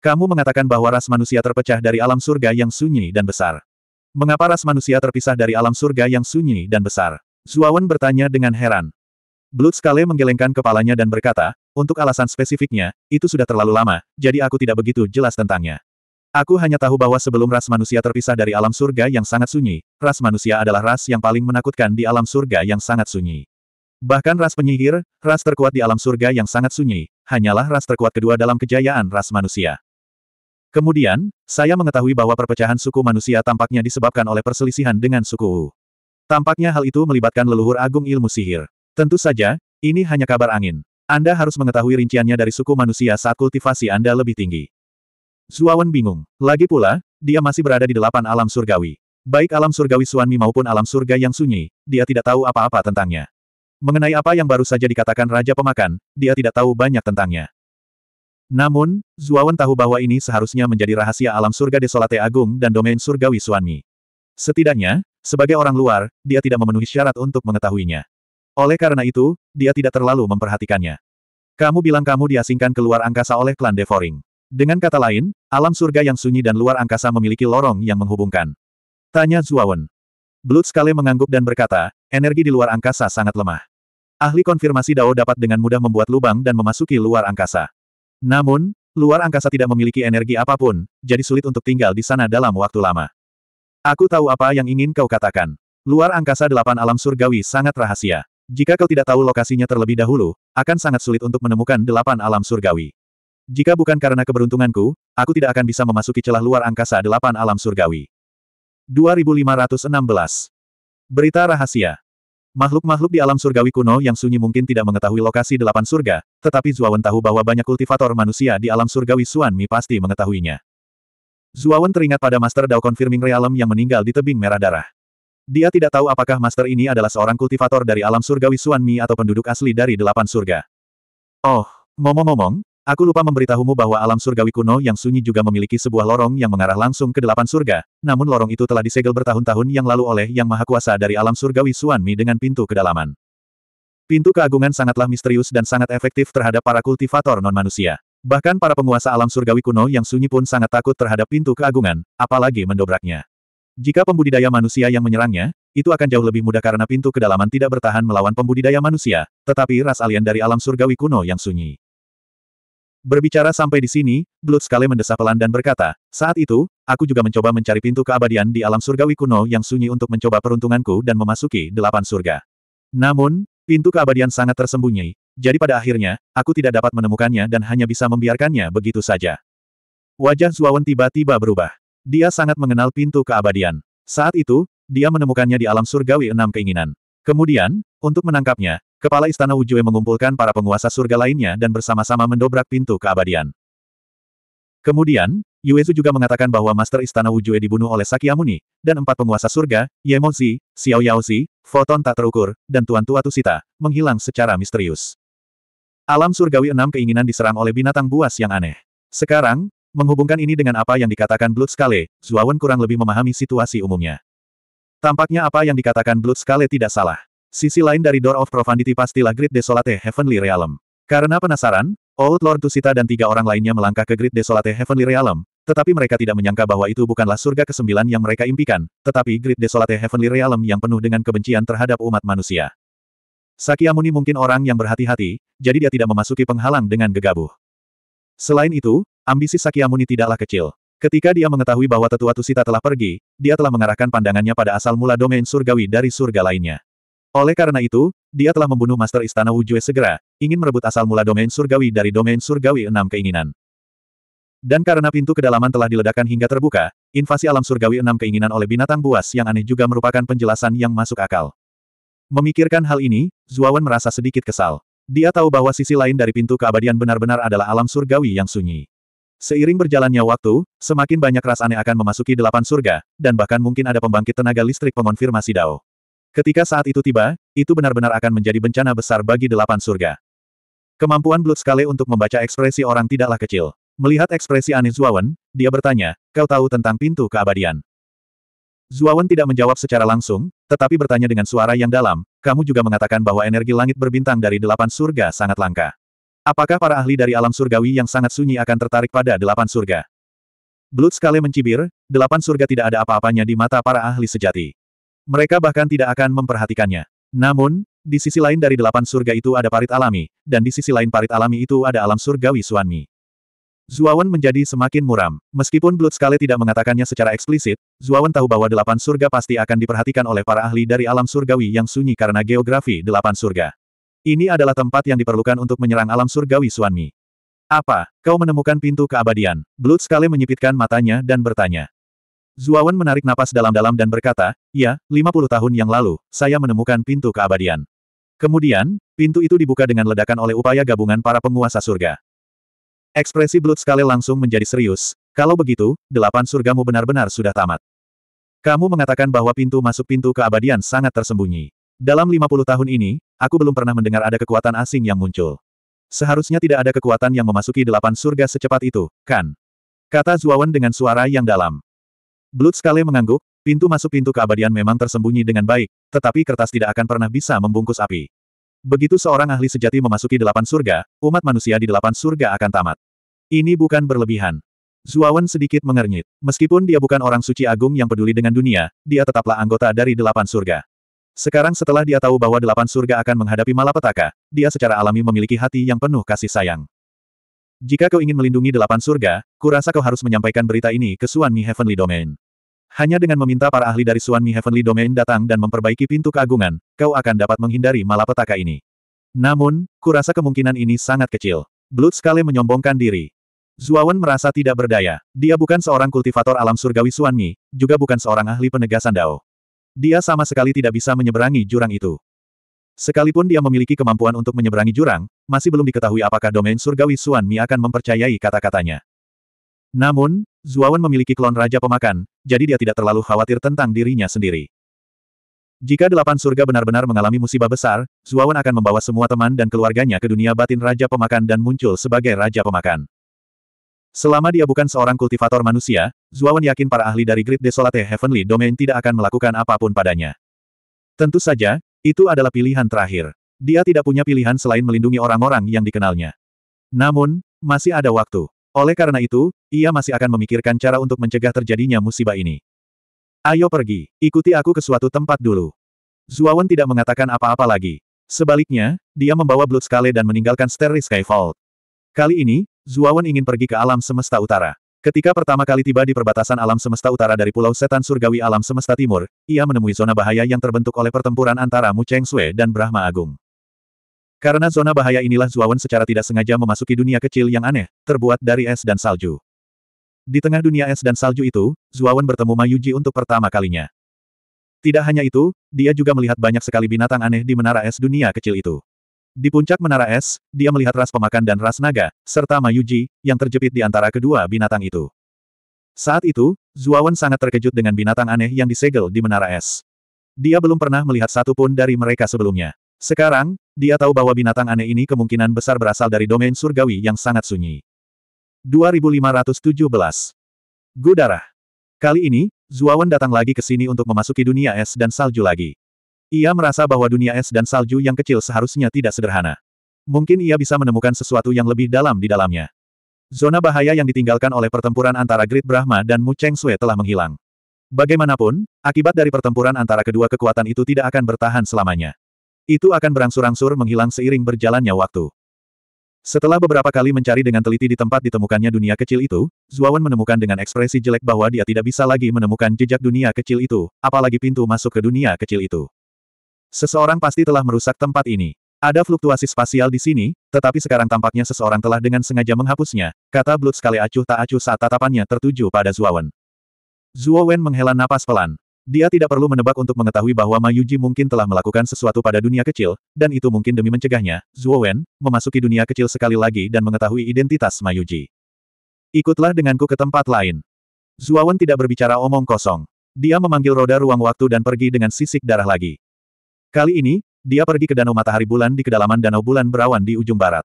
Kamu mengatakan bahwa ras manusia terpecah dari alam surga yang sunyi dan besar. Mengapa ras manusia terpisah dari alam surga yang sunyi dan besar? Zuawan bertanya dengan heran. Bloodskale menggelengkan kepalanya dan berkata, untuk alasan spesifiknya, itu sudah terlalu lama, jadi aku tidak begitu jelas tentangnya. Aku hanya tahu bahwa sebelum ras manusia terpisah dari alam surga yang sangat sunyi, ras manusia adalah ras yang paling menakutkan di alam surga yang sangat sunyi. Bahkan ras penyihir, ras terkuat di alam surga yang sangat sunyi, hanyalah ras terkuat kedua dalam kejayaan ras manusia. Kemudian, saya mengetahui bahwa perpecahan suku manusia tampaknya disebabkan oleh perselisihan dengan suku Wu. Tampaknya hal itu melibatkan leluhur agung ilmu sihir. Tentu saja, ini hanya kabar angin. Anda harus mengetahui rinciannya dari suku manusia saat kultivasi Anda lebih tinggi. Zuawan bingung. Lagi pula, dia masih berada di delapan alam surgawi. Baik alam surgawi Suanmi maupun alam surga yang sunyi, dia tidak tahu apa-apa tentangnya. Mengenai apa yang baru saja dikatakan Raja Pemakan, dia tidak tahu banyak tentangnya. Namun, Zuawan tahu bahwa ini seharusnya menjadi rahasia alam surga Desolate Agung dan domain surgawi Suanmi. Setidaknya, sebagai orang luar, dia tidak memenuhi syarat untuk mengetahuinya. Oleh karena itu, dia tidak terlalu memperhatikannya. Kamu bilang kamu diasingkan keluar angkasa oleh klan Devoring. Dengan kata lain, alam surga yang sunyi dan luar angkasa memiliki lorong yang menghubungkan. Tanya Zuawan. Blood Scale mengangguk dan berkata, energi di luar angkasa sangat lemah. Ahli konfirmasi Dao dapat dengan mudah membuat lubang dan memasuki luar angkasa. Namun, luar angkasa tidak memiliki energi apapun, jadi sulit untuk tinggal di sana dalam waktu lama. Aku tahu apa yang ingin kau katakan. Luar angkasa delapan alam surgawi sangat rahasia. Jika kau tidak tahu lokasinya terlebih dahulu, akan sangat sulit untuk menemukan delapan alam surgawi. Jika bukan karena keberuntunganku, aku tidak akan bisa memasuki celah luar angkasa delapan alam surgawi. 2516. Berita Rahasia Makhluk-makhluk di alam surgawi kuno yang sunyi mungkin tidak mengetahui lokasi delapan surga, tetapi Zuawan tahu bahwa banyak kultivator manusia di alam surgawi Suanmi pasti mengetahuinya. Zuawan teringat pada Master Dao Confirming Realm yang meninggal di tebing merah darah. Dia tidak tahu apakah Master ini adalah seorang kultivator dari alam surgawi Suanmi atau penduduk asli dari delapan surga. Oh, ngomong-ngomong, Aku lupa memberitahumu bahwa alam surgawi kuno yang sunyi juga memiliki sebuah lorong yang mengarah langsung ke delapan surga, namun lorong itu telah disegel bertahun-tahun yang lalu oleh Yang Maha Kuasa dari alam surgawi Suanmi dengan pintu kedalaman. Pintu keagungan sangatlah misterius dan sangat efektif terhadap para kultivator non-manusia. Bahkan para penguasa alam surgawi kuno yang sunyi pun sangat takut terhadap pintu keagungan, apalagi mendobraknya. Jika pembudidaya manusia yang menyerangnya, itu akan jauh lebih mudah karena pintu kedalaman tidak bertahan melawan pembudidaya manusia, tetapi ras alien dari alam surgawi kuno yang sunyi. Berbicara sampai di sini, Blood Skale mendesah pelan dan berkata, saat itu, aku juga mencoba mencari pintu keabadian di alam surgawi kuno yang sunyi untuk mencoba peruntunganku dan memasuki delapan surga. Namun, pintu keabadian sangat tersembunyi, jadi pada akhirnya, aku tidak dapat menemukannya dan hanya bisa membiarkannya begitu saja. Wajah Zuawan tiba-tiba berubah. Dia sangat mengenal pintu keabadian. Saat itu, dia menemukannya di alam surgawi enam keinginan. Kemudian, untuk menangkapnya, Kepala Istana Wujue mengumpulkan para penguasa surga lainnya dan bersama-sama mendobrak pintu keabadian. Kemudian, Yuezu juga mengatakan bahwa Master Istana Wujue dibunuh oleh Sakyamuni, dan empat penguasa surga, Yemozi, Xiao Yaozi, Foton tak terukur, dan Tuan Tua Tusita, menghilang secara misterius. Alam surgawi enam keinginan diserang oleh binatang buas yang aneh. Sekarang, menghubungkan ini dengan apa yang dikatakan Blood Skale, Zuawan kurang lebih memahami situasi umumnya. Tampaknya apa yang dikatakan Blood Skale tidak salah. Sisi lain dari Door of Profundity pastilah Great Desolate Heavenly Realm. Karena penasaran, Old Lord Tusita dan tiga orang lainnya melangkah ke Great Desolate Heavenly Realm, tetapi mereka tidak menyangka bahwa itu bukanlah surga kesembilan yang mereka impikan, tetapi Great Desolate Heavenly Realm yang penuh dengan kebencian terhadap umat manusia. Sakyamuni mungkin orang yang berhati-hati, jadi dia tidak memasuki penghalang dengan gegabah. Selain itu, ambisi Sakyamuni tidaklah kecil. Ketika dia mengetahui bahwa tetua Tusita telah pergi, dia telah mengarahkan pandangannya pada asal mula domain surgawi dari surga lainnya. Oleh karena itu, dia telah membunuh Master Istana Wujue segera, ingin merebut asal mula domain surgawi dari domain surgawi enam keinginan. Dan karena pintu kedalaman telah diledakkan hingga terbuka, invasi alam surgawi enam keinginan oleh binatang buas yang aneh juga merupakan penjelasan yang masuk akal. Memikirkan hal ini, Zuawan merasa sedikit kesal. Dia tahu bahwa sisi lain dari pintu keabadian benar-benar adalah alam surgawi yang sunyi. Seiring berjalannya waktu, semakin banyak ras aneh akan memasuki delapan surga, dan bahkan mungkin ada pembangkit tenaga listrik pengonfirmasi Dao. Ketika saat itu tiba, itu benar-benar akan menjadi bencana besar bagi delapan surga. Kemampuan Blood Scale untuk membaca ekspresi orang tidaklah kecil. Melihat ekspresi aneh Zuawan, dia bertanya, kau tahu tentang pintu keabadian. Zuawan tidak menjawab secara langsung, tetapi bertanya dengan suara yang dalam, kamu juga mengatakan bahwa energi langit berbintang dari delapan surga sangat langka. Apakah para ahli dari alam surgawi yang sangat sunyi akan tertarik pada delapan surga? Blood Scale mencibir, delapan surga tidak ada apa-apanya di mata para ahli sejati. Mereka bahkan tidak akan memperhatikannya. Namun, di sisi lain dari delapan surga itu ada parit alami, dan di sisi lain parit alami itu ada alam surgawi Suanmi. Zuawan menjadi semakin muram. Meskipun Blood Scale tidak mengatakannya secara eksplisit, Zuawan tahu bahwa delapan surga pasti akan diperhatikan oleh para ahli dari alam surgawi yang sunyi karena geografi delapan surga. Ini adalah tempat yang diperlukan untuk menyerang alam surgawi Suanmi. Apa, kau menemukan pintu keabadian? Blood Scale menyipitkan matanya dan bertanya. Zuawan menarik napas dalam-dalam dan berkata, ya, 50 tahun yang lalu, saya menemukan pintu keabadian. Kemudian, pintu itu dibuka dengan ledakan oleh upaya gabungan para penguasa surga. Ekspresi Blood sekali langsung menjadi serius, kalau begitu, delapan surgamu benar-benar sudah tamat. Kamu mengatakan bahwa pintu masuk pintu keabadian sangat tersembunyi. Dalam 50 tahun ini, aku belum pernah mendengar ada kekuatan asing yang muncul. Seharusnya tidak ada kekuatan yang memasuki delapan surga secepat itu, kan? Kata Zuawan dengan suara yang dalam sekali mengangguk, pintu masuk pintu keabadian memang tersembunyi dengan baik, tetapi kertas tidak akan pernah bisa membungkus api. Begitu seorang ahli sejati memasuki delapan surga, umat manusia di delapan surga akan tamat. Ini bukan berlebihan. Zuawan sedikit mengernyit. Meskipun dia bukan orang suci agung yang peduli dengan dunia, dia tetaplah anggota dari delapan surga. Sekarang setelah dia tahu bahwa delapan surga akan menghadapi malapetaka, dia secara alami memiliki hati yang penuh kasih sayang. Jika kau ingin melindungi delapan surga, kurasa kau harus menyampaikan berita ini ke Suan Mi Heavenly Domain. Hanya dengan meminta para ahli dari Suanmi Heavenly Domain datang dan memperbaiki pintu keagungan, kau akan dapat menghindari malapetaka ini. Namun, kurasa kemungkinan ini sangat kecil. Blood sekali menyombongkan diri. Zuawan merasa tidak berdaya. Dia bukan seorang kultivator alam surgawi Suanmi, juga bukan seorang ahli penegasan Dao. Dia sama sekali tidak bisa menyeberangi jurang itu. Sekalipun dia memiliki kemampuan untuk menyeberangi jurang, masih belum diketahui apakah domain surgawi Suan Mi akan mempercayai kata-katanya. Namun, Zuawan memiliki klon Raja Pemakan, jadi dia tidak terlalu khawatir tentang dirinya sendiri. Jika delapan surga benar-benar mengalami musibah besar, Zuawan akan membawa semua teman dan keluarganya ke dunia batin Raja Pemakan dan muncul sebagai Raja Pemakan. Selama dia bukan seorang kultivator manusia, Zuawan yakin para ahli dari Great Desolate Heavenly Domain tidak akan melakukan apapun padanya. Tentu saja, itu adalah pilihan terakhir. Dia tidak punya pilihan selain melindungi orang-orang yang dikenalnya. Namun, masih ada waktu. Oleh karena itu, ia masih akan memikirkan cara untuk mencegah terjadinya musibah ini. Ayo pergi, ikuti aku ke suatu tempat dulu. Zuawan tidak mengatakan apa-apa lagi. Sebaliknya, dia membawa Blood Scale dan meninggalkan Starry Skyfall. Kali ini, Zuawan ingin pergi ke alam semesta utara. Ketika pertama kali tiba di perbatasan alam semesta utara dari Pulau Setan Surgawi alam semesta timur, ia menemui zona bahaya yang terbentuk oleh pertempuran antara Mu Cheng Sui dan Brahma Agung. Karena zona bahaya inilah Zuawan secara tidak sengaja memasuki dunia kecil yang aneh, terbuat dari es dan salju. Di tengah dunia es dan salju itu, Zuawan bertemu Mayuji untuk pertama kalinya. Tidak hanya itu, dia juga melihat banyak sekali binatang aneh di menara es dunia kecil itu. Di puncak menara es, dia melihat ras pemakan dan ras naga, serta Mayuji, yang terjepit di antara kedua binatang itu. Saat itu, Zuawan sangat terkejut dengan binatang aneh yang disegel di menara es. Dia belum pernah melihat satu pun dari mereka sebelumnya. Sekarang, dia tahu bahwa binatang aneh ini kemungkinan besar berasal dari domain surgawi yang sangat sunyi. 2517 Gudara Kali ini, Zuawan datang lagi ke sini untuk memasuki dunia es dan salju lagi. Ia merasa bahwa dunia es dan salju yang kecil seharusnya tidak sederhana. Mungkin ia bisa menemukan sesuatu yang lebih dalam di dalamnya. Zona bahaya yang ditinggalkan oleh pertempuran antara Grid Brahma dan Mu Cheng Sui telah menghilang. Bagaimanapun, akibat dari pertempuran antara kedua kekuatan itu tidak akan bertahan selamanya. Itu akan berangsur-angsur menghilang seiring berjalannya waktu. Setelah beberapa kali mencari dengan teliti di tempat ditemukannya dunia kecil itu, Zuawan menemukan dengan ekspresi jelek bahwa dia tidak bisa lagi menemukan jejak dunia kecil itu, apalagi pintu masuk ke dunia kecil itu. Seseorang pasti telah merusak tempat ini. Ada fluktuasi spasial di sini, tetapi sekarang tampaknya seseorang telah dengan sengaja menghapusnya, kata Blood sekali acuh tak acuh saat tatapannya tertuju pada Zuawan. Zuawan menghela napas pelan. Dia tidak perlu menebak untuk mengetahui bahwa Ma Yuji mungkin telah melakukan sesuatu pada dunia kecil, dan itu mungkin demi mencegahnya, Zhuo Wen, memasuki dunia kecil sekali lagi dan mengetahui identitas Ma Yuji. Ikutlah denganku ke tempat lain. Zhuo Wen tidak berbicara omong kosong. Dia memanggil roda ruang waktu dan pergi dengan sisik darah lagi. Kali ini, dia pergi ke Danau Matahari Bulan di kedalaman Danau Bulan Berawan di ujung barat.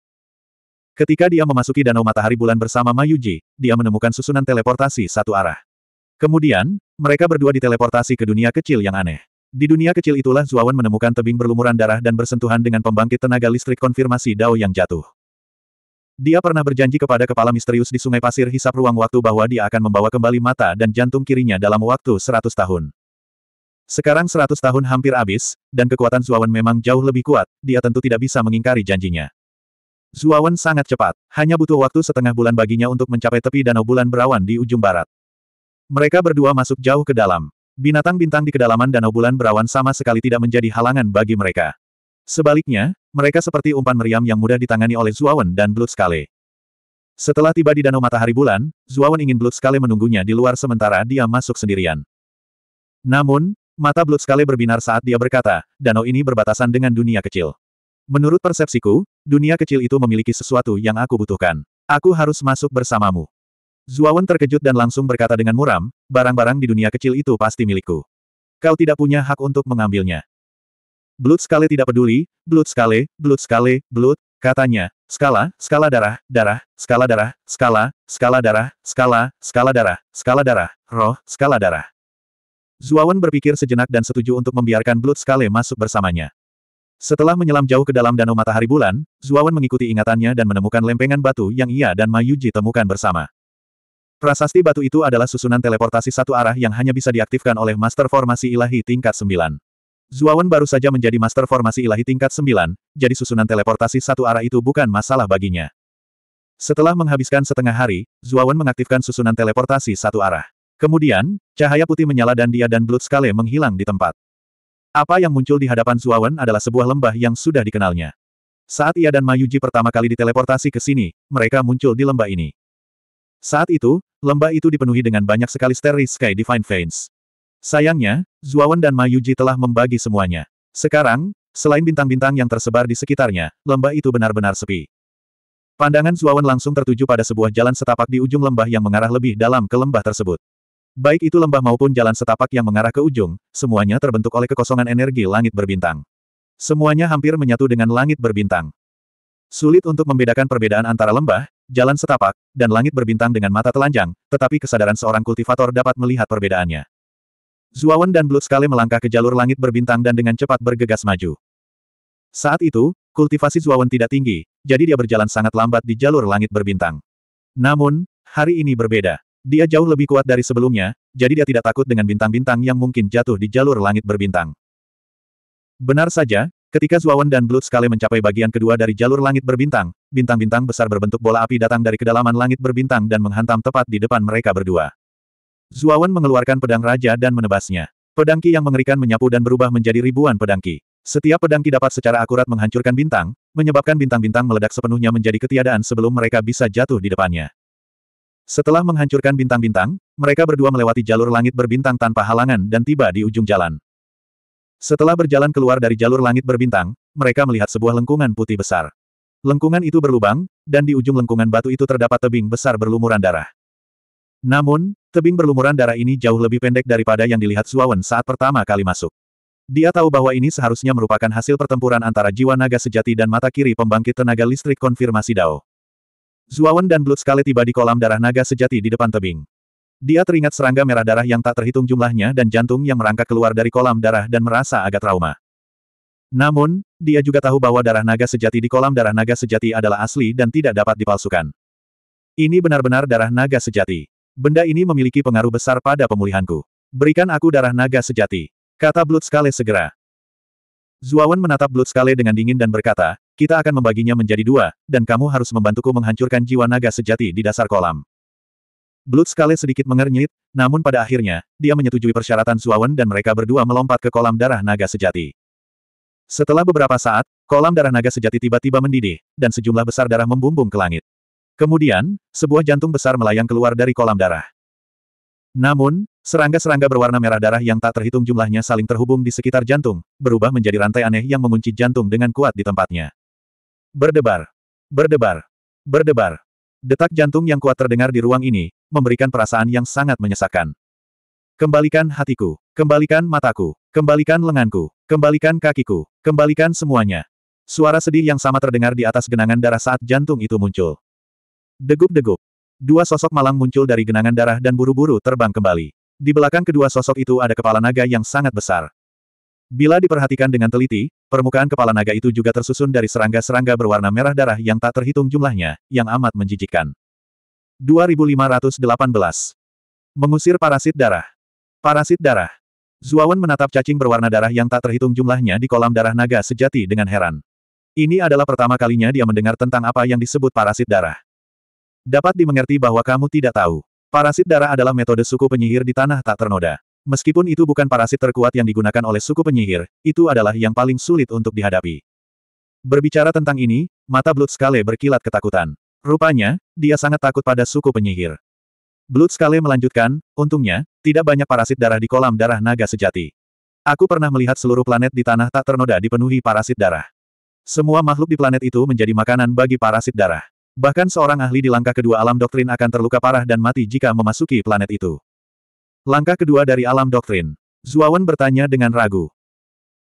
Ketika dia memasuki Danau Matahari Bulan bersama Mayuji, dia menemukan susunan teleportasi satu arah. Kemudian, mereka berdua diteleportasi ke dunia kecil yang aneh. Di dunia kecil itulah Zuawan menemukan tebing berlumuran darah dan bersentuhan dengan pembangkit tenaga listrik konfirmasi Dao yang jatuh. Dia pernah berjanji kepada kepala misterius di sungai pasir hisap ruang waktu bahwa dia akan membawa kembali mata dan jantung kirinya dalam waktu 100 tahun. Sekarang 100 tahun hampir habis, dan kekuatan Zuawan memang jauh lebih kuat, dia tentu tidak bisa mengingkari janjinya. Zuawan sangat cepat, hanya butuh waktu setengah bulan baginya untuk mencapai tepi danau bulan berawan di ujung barat. Mereka berdua masuk jauh ke dalam. Binatang-bintang di kedalaman danau bulan berawan sama sekali tidak menjadi halangan bagi mereka. Sebaliknya, mereka seperti umpan meriam yang mudah ditangani oleh Zuawan dan Bloodskale. Setelah tiba di danau matahari bulan, Zuawan ingin Bloodskale menunggunya di luar sementara dia masuk sendirian. Namun, mata Bloodskale berbinar saat dia berkata, danau ini berbatasan dengan dunia kecil. Menurut persepsiku, dunia kecil itu memiliki sesuatu yang aku butuhkan. Aku harus masuk bersamamu. Zuawan terkejut dan langsung berkata dengan muram, barang-barang di dunia kecil itu pasti milikku. Kau tidak punya hak untuk mengambilnya. Blood Skale tidak peduli, Blood Skale, Blood Skale, Blood, katanya, skala, skala darah, darah, skala darah, skala, skala darah, skala, skala darah, skala darah, roh, skala darah. Zuawan berpikir sejenak dan setuju untuk membiarkan Blood Skale masuk bersamanya. Setelah menyelam jauh ke dalam danau matahari bulan, Zuawan mengikuti ingatannya dan menemukan lempengan batu yang ia dan Mayuji temukan bersama. Prasasti batu itu adalah susunan teleportasi satu arah yang hanya bisa diaktifkan oleh Master Formasi Ilahi tingkat 9. Zuawan baru saja menjadi Master Formasi Ilahi tingkat 9, jadi susunan teleportasi satu arah itu bukan masalah baginya. Setelah menghabiskan setengah hari, Zuawan mengaktifkan susunan teleportasi satu arah. Kemudian, cahaya putih menyala dan dia dan Blood Scale menghilang di tempat. Apa yang muncul di hadapan Zuawan adalah sebuah lembah yang sudah dikenalnya. Saat ia dan Mayuji pertama kali diteleportasi ke sini, mereka muncul di lembah ini. Saat itu, lembah itu dipenuhi dengan banyak sekali Starry Sky Divine Veins. Sayangnya, Zuawan dan Ma Yuji telah membagi semuanya. Sekarang, selain bintang-bintang yang tersebar di sekitarnya, lembah itu benar-benar sepi. Pandangan Zuawan langsung tertuju pada sebuah jalan setapak di ujung lembah yang mengarah lebih dalam ke lembah tersebut. Baik itu lembah maupun jalan setapak yang mengarah ke ujung, semuanya terbentuk oleh kekosongan energi langit berbintang. Semuanya hampir menyatu dengan langit berbintang. Sulit untuk membedakan perbedaan antara lembah, jalan setapak, dan langit berbintang dengan mata telanjang, tetapi kesadaran seorang kultivator dapat melihat perbedaannya. Zuawan dan sekali melangkah ke jalur langit berbintang dan dengan cepat bergegas maju. Saat itu, kultivasi Zuawan tidak tinggi, jadi dia berjalan sangat lambat di jalur langit berbintang. Namun, hari ini berbeda. Dia jauh lebih kuat dari sebelumnya, jadi dia tidak takut dengan bintang-bintang yang mungkin jatuh di jalur langit berbintang. Benar saja, ketika Zuawan dan Blut sekali mencapai bagian kedua dari jalur langit berbintang, bintang-bintang besar berbentuk bola api datang dari kedalaman langit berbintang dan menghantam tepat di depan mereka berdua. Zuawan mengeluarkan pedang raja dan menebasnya. Pedangki yang mengerikan menyapu dan berubah menjadi ribuan pedangki. Setiap pedangki dapat secara akurat menghancurkan bintang, menyebabkan bintang-bintang meledak sepenuhnya menjadi ketiadaan sebelum mereka bisa jatuh di depannya. Setelah menghancurkan bintang-bintang, mereka berdua melewati jalur langit berbintang tanpa halangan dan tiba di ujung jalan. Setelah berjalan keluar dari jalur langit berbintang, mereka melihat sebuah lengkungan putih besar. Lengkungan itu berlubang, dan di ujung lengkungan batu itu terdapat tebing besar berlumuran darah. Namun, tebing berlumuran darah ini jauh lebih pendek daripada yang dilihat Suawen saat pertama kali masuk. Dia tahu bahwa ini seharusnya merupakan hasil pertempuran antara jiwa naga sejati dan mata kiri pembangkit tenaga listrik konfirmasi Dao. Zuawan dan Blood sekali tiba di kolam darah naga sejati di depan tebing. Dia teringat serangga merah darah yang tak terhitung jumlahnya dan jantung yang merangkak keluar dari kolam darah dan merasa agak trauma. Namun, dia juga tahu bahwa darah naga sejati di kolam darah naga sejati adalah asli dan tidak dapat dipalsukan. Ini benar-benar darah naga sejati. Benda ini memiliki pengaruh besar pada pemulihanku. Berikan aku darah naga sejati. Kata Bloodskale segera. Zuawan menatap Bloodskale dengan dingin dan berkata, kita akan membaginya menjadi dua, dan kamu harus membantuku menghancurkan jiwa naga sejati di dasar kolam. Bloodskale sedikit mengernyit, namun pada akhirnya, dia menyetujui persyaratan Zuawan dan mereka berdua melompat ke kolam darah naga sejati. Setelah beberapa saat, kolam darah naga sejati tiba-tiba mendidih, dan sejumlah besar darah membumbung ke langit. Kemudian, sebuah jantung besar melayang keluar dari kolam darah. Namun, serangga-serangga berwarna merah darah yang tak terhitung jumlahnya saling terhubung di sekitar jantung, berubah menjadi rantai aneh yang mengunci jantung dengan kuat di tempatnya. Berdebar. Berdebar. Berdebar. Detak jantung yang kuat terdengar di ruang ini, memberikan perasaan yang sangat menyesakkan. Kembalikan hatiku. Kembalikan mataku. Kembalikan lenganku. Kembalikan kakiku. Kembalikan semuanya. Suara sedih yang sama terdengar di atas genangan darah saat jantung itu muncul. Degup-degup. Dua sosok malang muncul dari genangan darah dan buru-buru terbang kembali. Di belakang kedua sosok itu ada kepala naga yang sangat besar. Bila diperhatikan dengan teliti, permukaan kepala naga itu juga tersusun dari serangga-serangga berwarna merah darah yang tak terhitung jumlahnya, yang amat menjijikkan. 2518. Mengusir parasit darah. Parasit darah. Zuawan menatap cacing berwarna darah yang tak terhitung jumlahnya di kolam darah naga sejati dengan heran. Ini adalah pertama kalinya dia mendengar tentang apa yang disebut parasit darah. Dapat dimengerti bahwa kamu tidak tahu. Parasit darah adalah metode suku penyihir di tanah tak ternoda. Meskipun itu bukan parasit terkuat yang digunakan oleh suku penyihir, itu adalah yang paling sulit untuk dihadapi. Berbicara tentang ini, mata Blood Scale berkilat ketakutan. Rupanya, dia sangat takut pada suku penyihir. Bloodskale melanjutkan, untungnya, tidak banyak parasit darah di kolam darah naga sejati. Aku pernah melihat seluruh planet di tanah tak ternoda dipenuhi parasit darah. Semua makhluk di planet itu menjadi makanan bagi parasit darah. Bahkan seorang ahli di langkah kedua alam doktrin akan terluka parah dan mati jika memasuki planet itu. Langkah kedua dari alam doktrin. Zuawan bertanya dengan ragu.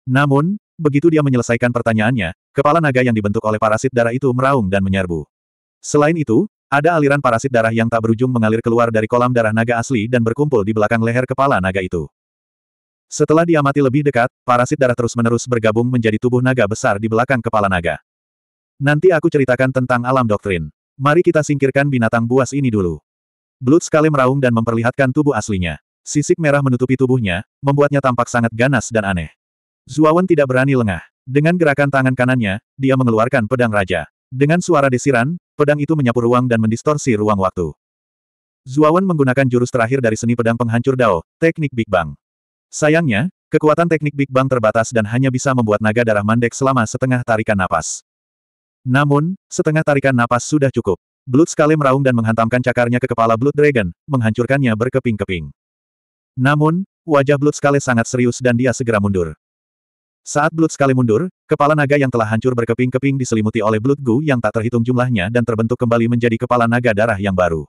Namun, begitu dia menyelesaikan pertanyaannya, kepala naga yang dibentuk oleh parasit darah itu meraung dan menyerbu. Selain itu, ada aliran parasit darah yang tak berujung mengalir keluar dari kolam darah naga asli dan berkumpul di belakang leher kepala naga itu. Setelah diamati lebih dekat, parasit darah terus-menerus bergabung menjadi tubuh naga besar di belakang kepala naga. Nanti aku ceritakan tentang alam doktrin. Mari kita singkirkan binatang buas ini dulu. Blood sekali meraung dan memperlihatkan tubuh aslinya. Sisik merah menutupi tubuhnya, membuatnya tampak sangat ganas dan aneh. Zuawan tidak berani lengah. Dengan gerakan tangan kanannya, dia mengeluarkan pedang raja. Dengan suara desiran, pedang itu menyapu ruang dan mendistorsi ruang waktu. Zuawan menggunakan jurus terakhir dari seni pedang penghancur Dao, teknik Big Bang. Sayangnya, kekuatan teknik Big Bang terbatas dan hanya bisa membuat naga darah mandek selama setengah tarikan napas. Namun, setengah tarikan napas sudah cukup. Blood sekali meraung dan menghantamkan cakarnya ke kepala Blood Dragon, menghancurkannya berkeping-keping. Namun, wajah Blood sekali sangat serius dan dia segera mundur. Saat Blood sekali mundur, kepala naga yang telah hancur berkeping-keping diselimuti oleh Blood Goo yang tak terhitung jumlahnya dan terbentuk kembali menjadi kepala naga darah yang baru.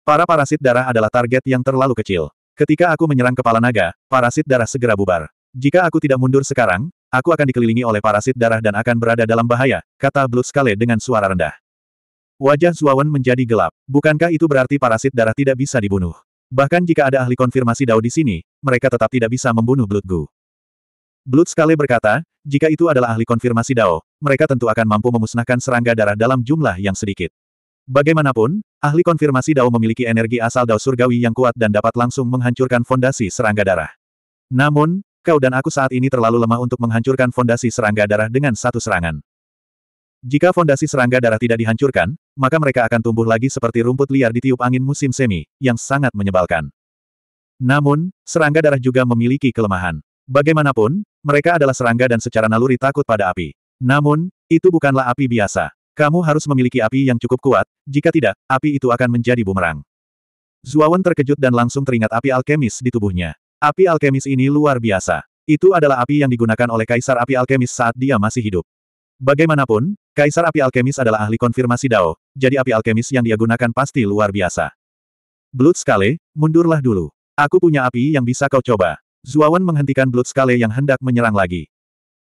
Para parasit darah adalah target yang terlalu kecil. Ketika aku menyerang kepala naga, parasit darah segera bubar. Jika aku tidak mundur sekarang, aku akan dikelilingi oleh parasit darah dan akan berada dalam bahaya, kata Blood Scale dengan suara rendah. Wajah Zuawan menjadi gelap. Bukankah itu berarti parasit darah tidak bisa dibunuh? Bahkan jika ada ahli konfirmasi Dao di sini, mereka tetap tidak bisa membunuh Blood Goo. Bloodskale berkata, jika itu adalah ahli konfirmasi Dao, mereka tentu akan mampu memusnahkan serangga darah dalam jumlah yang sedikit. Bagaimanapun, ahli konfirmasi Dao memiliki energi asal Dao surgawi yang kuat dan dapat langsung menghancurkan fondasi serangga darah. Namun, kau dan aku saat ini terlalu lemah untuk menghancurkan fondasi serangga darah dengan satu serangan. Jika fondasi serangga darah tidak dihancurkan, maka mereka akan tumbuh lagi seperti rumput liar di tiup angin musim semi, yang sangat menyebalkan. Namun, serangga darah juga memiliki kelemahan. Bagaimanapun, mereka adalah serangga dan secara naluri takut pada api. Namun, itu bukanlah api biasa. Kamu harus memiliki api yang cukup kuat, jika tidak, api itu akan menjadi bumerang. Zuawan terkejut dan langsung teringat api alkemis di tubuhnya. Api alkemis ini luar biasa. Itu adalah api yang digunakan oleh Kaisar Api Alkemis saat dia masih hidup. Bagaimanapun, Kaisar Api Alkemis adalah ahli konfirmasi Dao, jadi api alkemis yang dia gunakan pasti luar biasa. Blood sekali, mundurlah dulu. Aku punya api yang bisa kau coba. Zuawan menghentikan Blood Scale yang hendak menyerang lagi.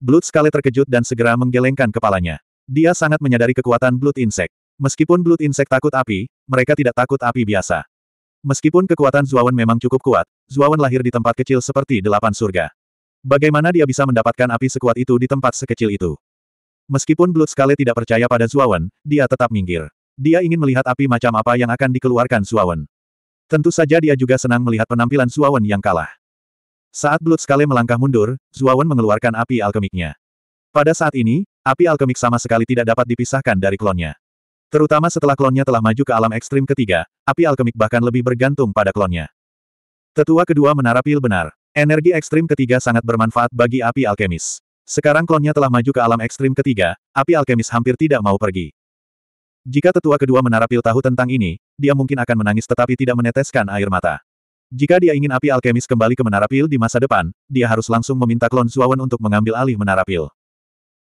Blood Scale terkejut dan segera menggelengkan kepalanya. Dia sangat menyadari kekuatan Blood Insect. Meskipun Blood Insect takut api, mereka tidak takut api biasa. Meskipun kekuatan Zuawan memang cukup kuat, Zuawan lahir di tempat kecil seperti delapan surga. Bagaimana dia bisa mendapatkan api sekuat itu di tempat sekecil itu? Meskipun Blood Scale tidak percaya pada Zuawan, dia tetap minggir. Dia ingin melihat api macam apa yang akan dikeluarkan Zuawan. Tentu saja dia juga senang melihat penampilan Zuawan yang kalah. Saat Skale melangkah mundur, Zuawan mengeluarkan api alkemiknya. Pada saat ini, api alkemik sama sekali tidak dapat dipisahkan dari klonnya. Terutama setelah klonnya telah maju ke alam ekstrim ketiga, api alkemik bahkan lebih bergantung pada klonnya. Tetua kedua menara pil benar. Energi ekstrim ketiga sangat bermanfaat bagi api alkemis. Sekarang klonnya telah maju ke alam ekstrim ketiga, api alkemis hampir tidak mau pergi. Jika tetua kedua menara pil tahu tentang ini, dia mungkin akan menangis tetapi tidak meneteskan air mata. Jika dia ingin api alkemis kembali ke Menara Pil di masa depan, dia harus langsung meminta klon Zuawan untuk mengambil alih Menara Pil.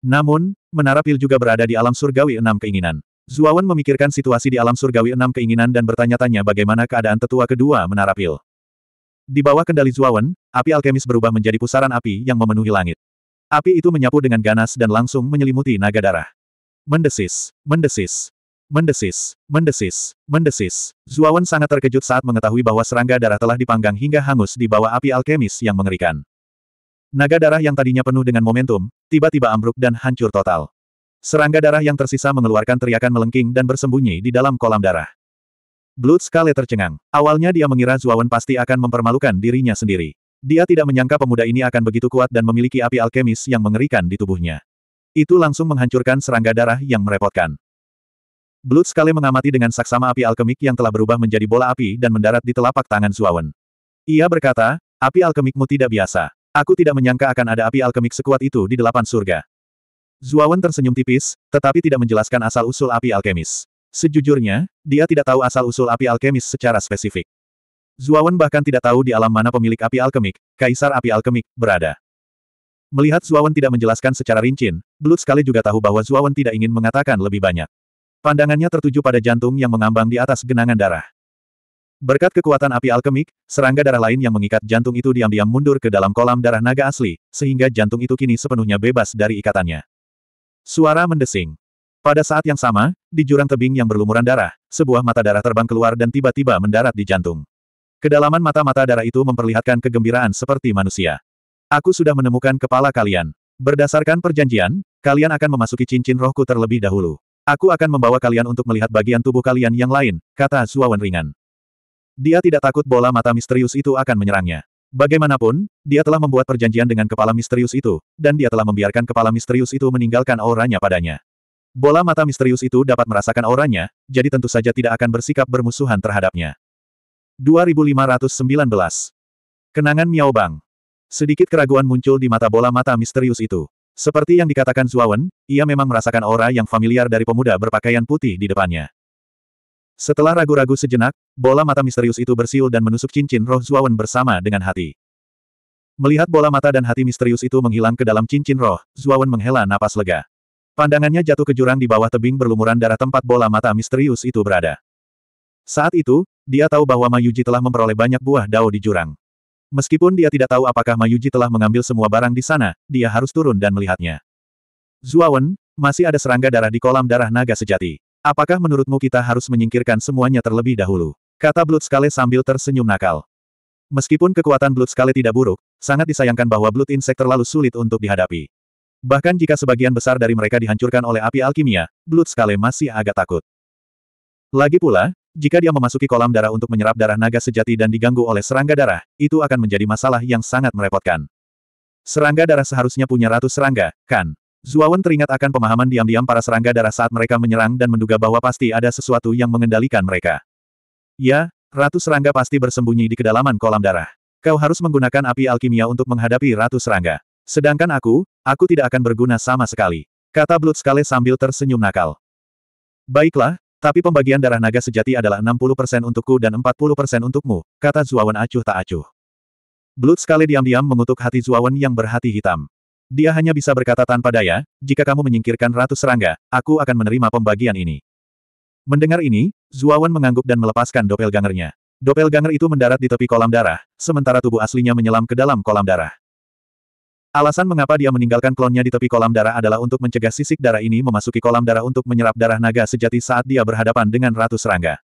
Namun, Menara Pil juga berada di alam surgawi enam keinginan. Zuawan memikirkan situasi di alam surgawi enam keinginan dan bertanya-tanya bagaimana keadaan tetua kedua Menara Pil. Di bawah kendali Zuawan, api alkemis berubah menjadi pusaran api yang memenuhi langit. Api itu menyapu dengan ganas dan langsung menyelimuti naga darah. Mendesis, mendesis, Mendesis, mendesis, mendesis. Zuawan sangat terkejut saat mengetahui bahwa serangga darah telah dipanggang hingga hangus di bawah api alkemis yang mengerikan. Naga darah yang tadinya penuh dengan momentum, tiba-tiba ambruk dan hancur total. Serangga darah yang tersisa mengeluarkan teriakan melengking dan bersembunyi di dalam kolam darah. Blood sekali tercengang. Awalnya dia mengira Zuawan pasti akan mempermalukan dirinya sendiri. Dia tidak menyangka pemuda ini akan begitu kuat dan memiliki api alkemis yang mengerikan di tubuhnya. Itu langsung menghancurkan serangga darah yang merepotkan. Blood sekali mengamati dengan saksama api alkemik yang telah berubah menjadi bola api dan mendarat di telapak tangan Suawen. Ia berkata, api alkemikmu tidak biasa. Aku tidak menyangka akan ada api alkemik sekuat itu di delapan surga. Zuawan tersenyum tipis, tetapi tidak menjelaskan asal-usul api alkemis. Sejujurnya, dia tidak tahu asal-usul api alkemis secara spesifik. Zuawan bahkan tidak tahu di alam mana pemilik api alkemik, kaisar api alkemik, berada. Melihat Zuawan tidak menjelaskan secara rinci, Blut sekali juga tahu bahwa Zuawan tidak ingin mengatakan lebih banyak. Pandangannya tertuju pada jantung yang mengambang di atas genangan darah. Berkat kekuatan api alkemik, serangga darah lain yang mengikat jantung itu diam-diam mundur ke dalam kolam darah naga asli, sehingga jantung itu kini sepenuhnya bebas dari ikatannya. Suara mendesing. Pada saat yang sama, di jurang tebing yang berlumuran darah, sebuah mata darah terbang keluar dan tiba-tiba mendarat di jantung. Kedalaman mata-mata darah itu memperlihatkan kegembiraan seperti manusia. Aku sudah menemukan kepala kalian. Berdasarkan perjanjian, kalian akan memasuki cincin rohku terlebih dahulu. Aku akan membawa kalian untuk melihat bagian tubuh kalian yang lain, kata Suawan ringan. Dia tidak takut bola mata misterius itu akan menyerangnya. Bagaimanapun, dia telah membuat perjanjian dengan kepala misterius itu, dan dia telah membiarkan kepala misterius itu meninggalkan auranya padanya. Bola mata misterius itu dapat merasakan auranya, jadi tentu saja tidak akan bersikap bermusuhan terhadapnya. 2519 Kenangan Miao Bang Sedikit keraguan muncul di mata bola mata misterius itu. Seperti yang dikatakan Zuawan, ia memang merasakan aura yang familiar dari pemuda berpakaian putih di depannya. Setelah ragu-ragu sejenak, bola mata misterius itu bersiul dan menusuk cincin roh Zuawan bersama dengan hati. Melihat bola mata dan hati misterius itu menghilang ke dalam cincin roh, Zuawan menghela napas lega. Pandangannya jatuh ke jurang di bawah tebing berlumuran darah tempat bola mata misterius itu berada. Saat itu, dia tahu bahwa Mayuji telah memperoleh banyak buah dao di jurang. Meskipun dia tidak tahu apakah Mayuji telah mengambil semua barang di sana, dia harus turun dan melihatnya. Zuawan, masih ada serangga darah di kolam darah naga sejati. Apakah menurutmu kita harus menyingkirkan semuanya terlebih dahulu? Kata Blood sambil tersenyum nakal. Meskipun kekuatan Blood tidak buruk, sangat disayangkan bahwa Blood Insect terlalu sulit untuk dihadapi. Bahkan jika sebagian besar dari mereka dihancurkan oleh api alkimia, Blood masih agak takut. Lagi pula, jika dia memasuki kolam darah untuk menyerap darah naga sejati dan diganggu oleh serangga darah, itu akan menjadi masalah yang sangat merepotkan. Serangga darah seharusnya punya ratu serangga, kan? Zuawan teringat akan pemahaman diam-diam para serangga darah saat mereka menyerang dan menduga bahwa pasti ada sesuatu yang mengendalikan mereka. Ya, ratu serangga pasti bersembunyi di kedalaman kolam darah. Kau harus menggunakan api alkimia untuk menghadapi ratu serangga. Sedangkan aku, aku tidak akan berguna sama sekali. Kata Blood Skale sambil tersenyum nakal. Baiklah, tapi pembagian darah naga sejati adalah 60% untukku dan 40% untukmu, kata Zuawan acuh tak acuh. Blood sekali diam-diam mengutuk hati Zuawan yang berhati hitam. Dia hanya bisa berkata tanpa daya, jika kamu menyingkirkan ratus serangga, aku akan menerima pembagian ini. Mendengar ini, Zuawan mengangguk dan melepaskan dopelgangernya. ganger itu mendarat di tepi kolam darah, sementara tubuh aslinya menyelam ke dalam kolam darah. Alasan mengapa dia meninggalkan klonnya di tepi kolam darah adalah untuk mencegah sisik darah ini memasuki kolam darah untuk menyerap darah naga sejati saat dia berhadapan dengan ratu serangga.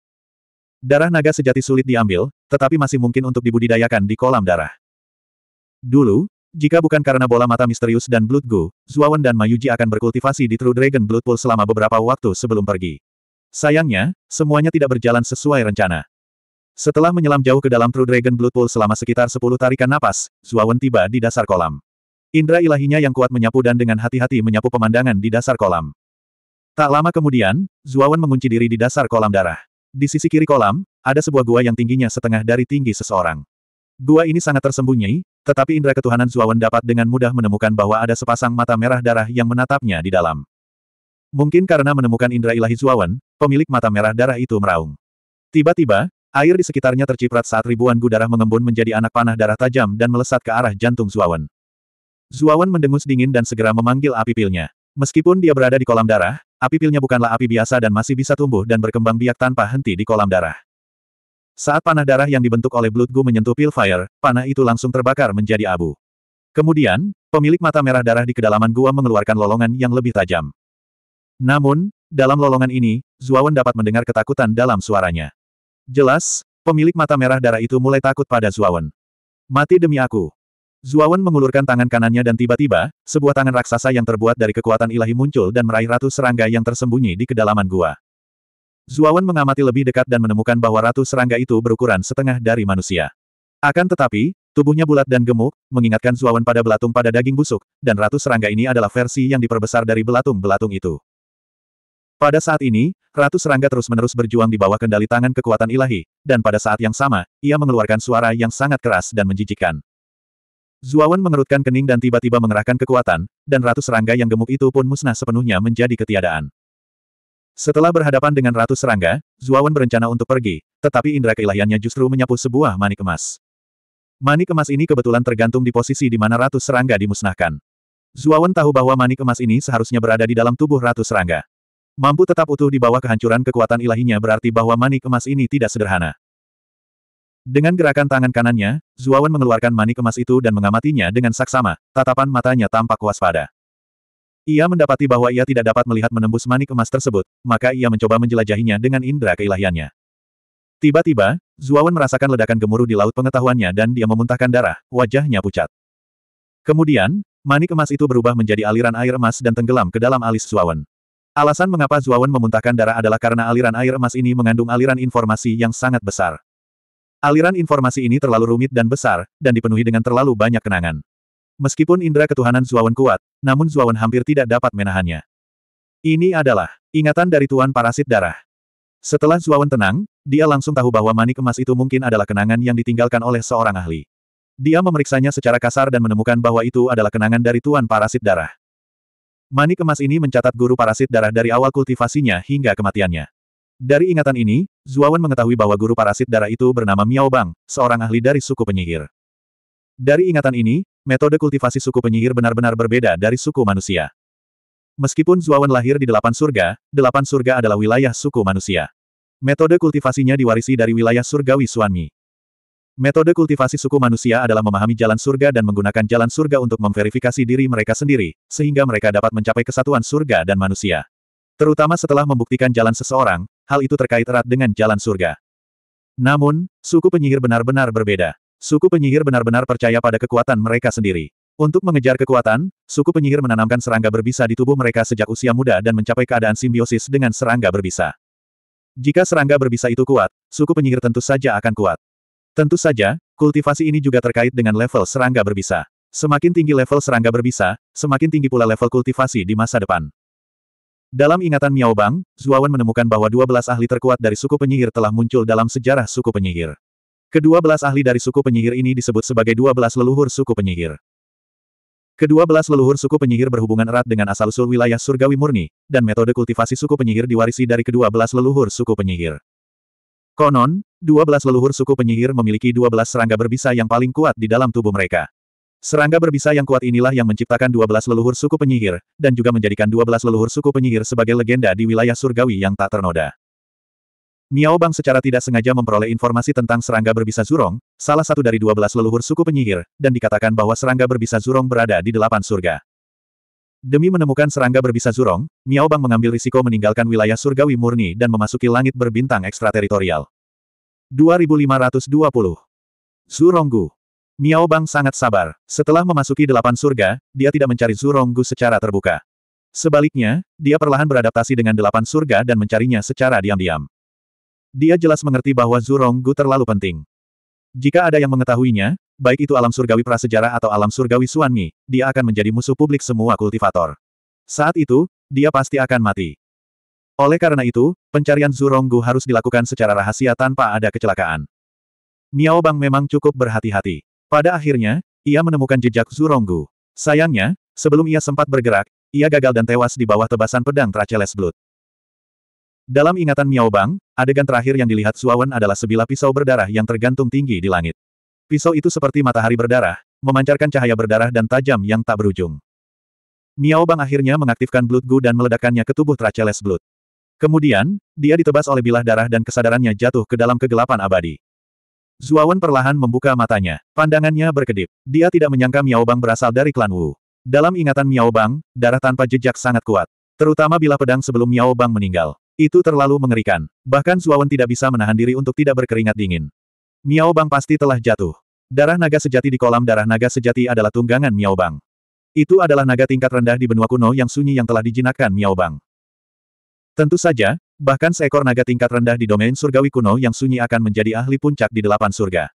Darah naga sejati sulit diambil, tetapi masih mungkin untuk dibudidayakan di kolam darah. Dulu, jika bukan karena bola mata misterius dan Blood Gu, Zuawan dan Mayuji akan berkultivasi di True Dragon Blood Pool selama beberapa waktu sebelum pergi. Sayangnya, semuanya tidak berjalan sesuai rencana. Setelah menyelam jauh ke dalam True Dragon Blood Pool selama sekitar 10 tarikan napas, Zuawan tiba di dasar kolam. Indra ilahinya yang kuat menyapu dan dengan hati-hati menyapu pemandangan di dasar kolam. Tak lama kemudian, Zuawan mengunci diri di dasar kolam darah. Di sisi kiri kolam, ada sebuah gua yang tingginya setengah dari tinggi seseorang. Gua ini sangat tersembunyi, tetapi indra ketuhanan Zuawan dapat dengan mudah menemukan bahwa ada sepasang mata merah darah yang menatapnya di dalam. Mungkin karena menemukan indra ilahi Zuawan, pemilik mata merah darah itu meraung. Tiba-tiba, air di sekitarnya terciprat saat ribuan gu mengembun menjadi anak panah darah tajam dan melesat ke arah jantung Zuawan. Zuawan mendengus dingin dan segera memanggil api pilnya. Meskipun dia berada di kolam darah, api pilnya bukanlah api biasa dan masih bisa tumbuh dan berkembang biak tanpa henti di kolam darah. Saat panah darah yang dibentuk oleh Blood Gu menyentuh pil fire, panah itu langsung terbakar menjadi abu. Kemudian, pemilik mata merah darah di kedalaman gua mengeluarkan lolongan yang lebih tajam. Namun, dalam lolongan ini, Zuawan dapat mendengar ketakutan dalam suaranya. Jelas, pemilik mata merah darah itu mulai takut pada Zuawan. Mati demi aku, Zuawan mengulurkan tangan kanannya dan tiba-tiba, sebuah tangan raksasa yang terbuat dari kekuatan ilahi muncul dan meraih Ratu Serangga yang tersembunyi di kedalaman gua. Zuawan mengamati lebih dekat dan menemukan bahwa Ratu Serangga itu berukuran setengah dari manusia. Akan tetapi, tubuhnya bulat dan gemuk, mengingatkan Zuawan pada belatung pada daging busuk, dan Ratu Serangga ini adalah versi yang diperbesar dari belatung-belatung itu. Pada saat ini, Ratu Serangga terus-menerus berjuang di bawah kendali tangan kekuatan ilahi, dan pada saat yang sama, ia mengeluarkan suara yang sangat keras dan menjijikan. Zuawan mengerutkan kening dan tiba-tiba mengerahkan kekuatan, dan ratus serangga yang gemuk itu pun musnah sepenuhnya menjadi ketiadaan. Setelah berhadapan dengan ratus serangga, Zuawan berencana untuk pergi, tetapi indera keilahiannya justru menyapu sebuah manik emas. Manik emas ini kebetulan tergantung di posisi di mana ratus serangga dimusnahkan. Zuawan tahu bahwa manik emas ini seharusnya berada di dalam tubuh ratus serangga. Mampu tetap utuh di bawah kehancuran kekuatan ilahinya berarti bahwa manik emas ini tidak sederhana. Dengan gerakan tangan kanannya, Zuawan mengeluarkan mani kemas itu dan mengamatinya dengan saksama, tatapan matanya tampak waspada. Ia mendapati bahwa ia tidak dapat melihat menembus mani kemas tersebut, maka ia mencoba menjelajahinya dengan indera keilahiannya. Tiba-tiba, Zuawan merasakan ledakan gemuruh di laut pengetahuannya dan dia memuntahkan darah, wajahnya pucat. Kemudian, mani kemas itu berubah menjadi aliran air emas dan tenggelam ke dalam alis Zuawan. Alasan mengapa Zuawan memuntahkan darah adalah karena aliran air emas ini mengandung aliran informasi yang sangat besar. Aliran informasi ini terlalu rumit dan besar, dan dipenuhi dengan terlalu banyak kenangan. Meskipun indera ketuhanan Zuawan kuat, namun Zuawan hampir tidak dapat menahannya. Ini adalah ingatan dari Tuan Parasit Darah. Setelah Zuawan tenang, dia langsung tahu bahwa manik emas itu mungkin adalah kenangan yang ditinggalkan oleh seorang ahli. Dia memeriksanya secara kasar dan menemukan bahwa itu adalah kenangan dari Tuan Parasit Darah. Manik emas ini mencatat guru parasit darah dari awal kultivasinya hingga kematiannya. Dari ingatan ini, Zuawan mengetahui bahwa guru parasit darah itu bernama Miao Bang, seorang ahli dari suku penyihir. Dari ingatan ini, metode kultivasi suku penyihir benar-benar berbeda dari suku manusia. Meskipun Zuawan lahir di delapan surga, delapan surga adalah wilayah suku manusia. Metode kultivasinya diwarisi dari wilayah surgawi Suanmi. Metode kultivasi suku manusia adalah memahami jalan surga dan menggunakan jalan surga untuk memverifikasi diri mereka sendiri, sehingga mereka dapat mencapai kesatuan surga dan manusia. Terutama setelah membuktikan jalan seseorang, hal itu terkait erat dengan jalan surga. Namun, suku penyihir benar-benar berbeda. Suku penyihir benar-benar percaya pada kekuatan mereka sendiri. Untuk mengejar kekuatan, suku penyihir menanamkan serangga berbisa di tubuh mereka sejak usia muda dan mencapai keadaan simbiosis dengan serangga berbisa. Jika serangga berbisa itu kuat, suku penyihir tentu saja akan kuat. Tentu saja, kultivasi ini juga terkait dengan level serangga berbisa. Semakin tinggi level serangga berbisa, semakin tinggi pula level kultivasi di masa depan. Dalam ingatan Miao Bang, Zuawan menemukan bahwa 12 ahli terkuat dari suku penyihir telah muncul dalam sejarah suku penyihir. Kedua belas ahli dari suku penyihir ini disebut sebagai dua belas leluhur suku penyihir. Kedua belas leluhur suku penyihir berhubungan erat dengan asal-usul wilayah surgawi murni, dan metode kultivasi suku penyihir diwarisi dari kedua belas leluhur suku penyihir. Konon, dua belas leluhur suku penyihir memiliki dua belas serangga berbisa yang paling kuat di dalam tubuh mereka. Serangga berbisa yang kuat inilah yang menciptakan 12 leluhur suku penyihir, dan juga menjadikan 12 leluhur suku penyihir sebagai legenda di wilayah surgawi yang tak ternoda. Miao Bang secara tidak sengaja memperoleh informasi tentang serangga berbisa zurong, salah satu dari 12 leluhur suku penyihir, dan dikatakan bahwa serangga berbisa zurong berada di delapan surga. Demi menemukan serangga berbisa zurong, Miao Bang mengambil risiko meninggalkan wilayah surgawi murni dan memasuki langit berbintang ekstrateritorial. 2520 Zuronggu Miao Bang sangat sabar. Setelah memasuki delapan surga, dia tidak mencari Zuronggu secara terbuka. Sebaliknya, dia perlahan beradaptasi dengan delapan surga dan mencarinya secara diam-diam. Dia jelas mengerti bahwa Zuronggu terlalu penting. Jika ada yang mengetahuinya, baik itu alam surgawi prasejarah atau alam surgawi Suanmi, dia akan menjadi musuh publik semua kultivator. Saat itu, dia pasti akan mati. Oleh karena itu, pencarian Zuronggu harus dilakukan secara rahasia tanpa ada kecelakaan. Miao Bang memang cukup berhati-hati. Pada akhirnya, ia menemukan jejak Zuronggu. Sayangnya, sebelum ia sempat bergerak, ia gagal dan tewas di bawah tebasan pedang Traceles Blood. Dalam ingatan Miao Bang, adegan terakhir yang dilihat Suawan adalah sebilah pisau berdarah yang tergantung tinggi di langit. Pisau itu seperti matahari berdarah, memancarkan cahaya berdarah dan tajam yang tak berujung. Miao Bang akhirnya mengaktifkan Blood Gu dan meledakkannya ke tubuh Traceles Blood. Kemudian, dia ditebas oleh bilah darah dan kesadarannya jatuh ke dalam kegelapan abadi. Zuawan perlahan membuka matanya. Pandangannya berkedip. Dia tidak menyangka Miao Bang berasal dari klan Wu. Dalam ingatan Miao Bang, darah tanpa jejak sangat kuat. Terutama bila pedang sebelum Miao Bang meninggal. Itu terlalu mengerikan. Bahkan Zuawan tidak bisa menahan diri untuk tidak berkeringat dingin. Miao Bang pasti telah jatuh. Darah naga sejati di kolam darah naga sejati adalah tunggangan Miao Bang. Itu adalah naga tingkat rendah di benua kuno yang sunyi yang telah dijinakkan Miao Bang. Tentu saja, Bahkan seekor naga tingkat rendah di domain surgawi kuno yang sunyi akan menjadi ahli puncak di delapan surga.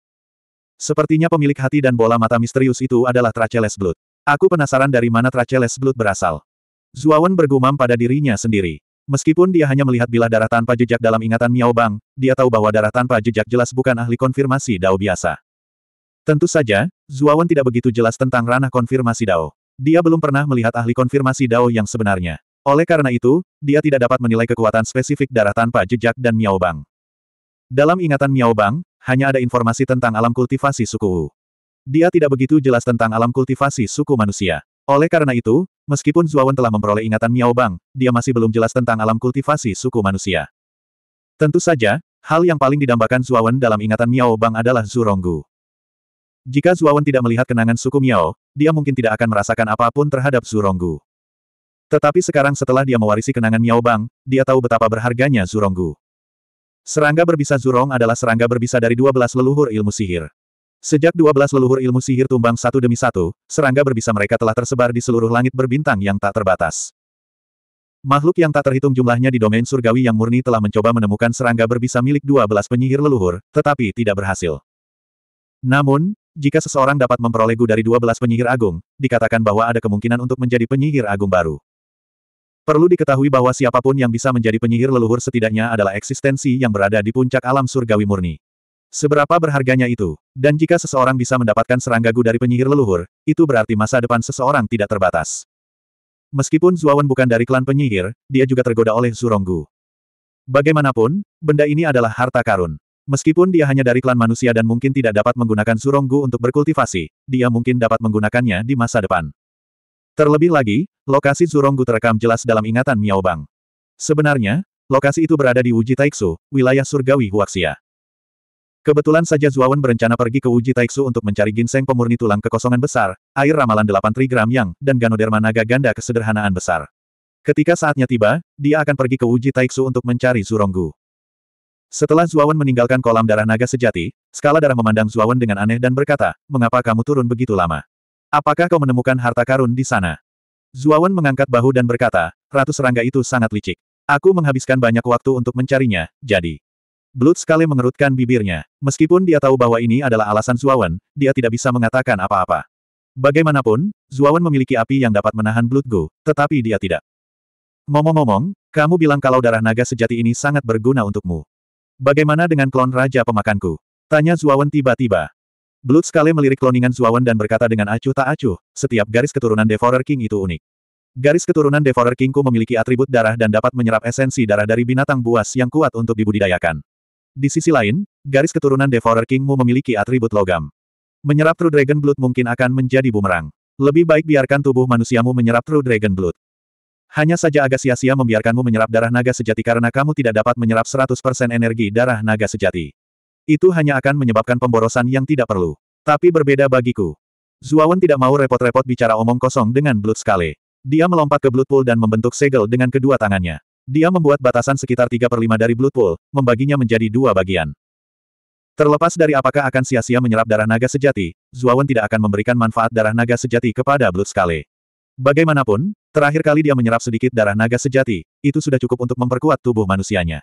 Sepertinya pemilik hati dan bola mata misterius itu adalah Traceles Blood. Aku penasaran dari mana Traceles Blood berasal. Zuawan bergumam pada dirinya sendiri. Meskipun dia hanya melihat bilah darah tanpa jejak dalam ingatan Miao Bang, dia tahu bahwa darah tanpa jejak jelas bukan ahli konfirmasi Dao biasa. Tentu saja, Zuawan tidak begitu jelas tentang ranah konfirmasi Dao. Dia belum pernah melihat ahli konfirmasi Dao yang sebenarnya. Oleh karena itu, dia tidak dapat menilai kekuatan spesifik darah tanpa jejak dan Miao Bang. Dalam ingatan Miao Bang, hanya ada informasi tentang alam kultivasi suku Wu. Dia tidak begitu jelas tentang alam kultivasi suku manusia. Oleh karena itu, meskipun Zuawan telah memperoleh ingatan Miao Bang, dia masih belum jelas tentang alam kultivasi suku manusia. Tentu saja, hal yang paling didambakan Zuawan dalam ingatan Miao Bang adalah Ronggu. Jika Zuawan tidak melihat kenangan suku Miao, dia mungkin tidak akan merasakan apapun terhadap Ronggu. Tetapi sekarang setelah dia mewarisi kenangan Miao Bang, dia tahu betapa berharganya Zuronggu. Serangga berbisa Zurong adalah serangga berbisa dari 12 leluhur ilmu sihir. Sejak 12 leluhur ilmu sihir tumbang satu demi satu, serangga berbisa mereka telah tersebar di seluruh langit berbintang yang tak terbatas. Makhluk yang tak terhitung jumlahnya di domain surgawi yang murni telah mencoba menemukan serangga berbisa milik 12 penyihir leluhur, tetapi tidak berhasil. Namun, jika seseorang dapat memperoleh gu dari 12 penyihir agung, dikatakan bahwa ada kemungkinan untuk menjadi penyihir agung baru. Perlu diketahui bahwa siapapun yang bisa menjadi penyihir leluhur setidaknya adalah eksistensi yang berada di puncak alam surgawi murni. Seberapa berharganya itu, dan jika seseorang bisa mendapatkan serangga gu dari penyihir leluhur, itu berarti masa depan seseorang tidak terbatas. Meskipun Zuawan bukan dari klan penyihir, dia juga tergoda oleh Zuronggu. Bagaimanapun, benda ini adalah harta karun. Meskipun dia hanya dari klan manusia dan mungkin tidak dapat menggunakan Zuronggu untuk berkultivasi, dia mungkin dapat menggunakannya di masa depan. Terlebih lagi, lokasi Zuronggu terekam jelas dalam ingatan Miao Bang. Sebenarnya, lokasi itu berada di Uji Taiksu, wilayah surgawi Huaxia. Kebetulan saja Zuawan berencana pergi ke Uji Taiksu untuk mencari ginseng pemurni tulang kekosongan besar, air ramalan 8 trigram yang, dan ganoderma naga ganda kesederhanaan besar. Ketika saatnya tiba, dia akan pergi ke Uji Taiksu untuk mencari Zuronggu. Setelah Zuawan meninggalkan kolam darah naga sejati, skala darah memandang Zuawan dengan aneh dan berkata, mengapa kamu turun begitu lama? Apakah kau menemukan harta karun di sana? Zuawan mengangkat bahu dan berkata, Ratus serangga itu sangat licik. Aku menghabiskan banyak waktu untuk mencarinya, jadi. Blood sekali mengerutkan bibirnya. Meskipun dia tahu bahwa ini adalah alasan Zuawan, dia tidak bisa mengatakan apa-apa. Bagaimanapun, Zuawan memiliki api yang dapat menahan Blood Gu, tetapi dia tidak. Ngomong-ngomong, kamu bilang kalau darah naga sejati ini sangat berguna untukmu. Bagaimana dengan klon Raja Pemakanku? Tanya Zuawan tiba-tiba. Blood Scale melirik kloningan Zuawan dan berkata dengan acuh tak acuh, setiap garis keturunan Devourer King itu unik. Garis keturunan Devourer Kingku memiliki atribut darah dan dapat menyerap esensi darah dari binatang buas yang kuat untuk dibudidayakan. Di sisi lain, garis keturunan Devourer Kingmu memiliki atribut logam. Menyerap True Dragon Blood mungkin akan menjadi bumerang. Lebih baik biarkan tubuh manusiamu menyerap True Dragon Blood. Hanya saja agak sia-sia membiarkanmu menyerap darah naga sejati karena kamu tidak dapat menyerap 100% energi darah naga sejati. Itu hanya akan menyebabkan pemborosan yang tidak perlu. Tapi berbeda bagiku. Zuawan tidak mau repot-repot bicara omong kosong dengan Blood Scale. Dia melompat ke Blood Pool dan membentuk segel dengan kedua tangannya. Dia membuat batasan sekitar 3 per 5 dari Blood Pool, membaginya menjadi dua bagian. Terlepas dari apakah akan sia-sia menyerap darah naga sejati, Zuawan tidak akan memberikan manfaat darah naga sejati kepada Blood Scale. Bagaimanapun, terakhir kali dia menyerap sedikit darah naga sejati, itu sudah cukup untuk memperkuat tubuh manusianya.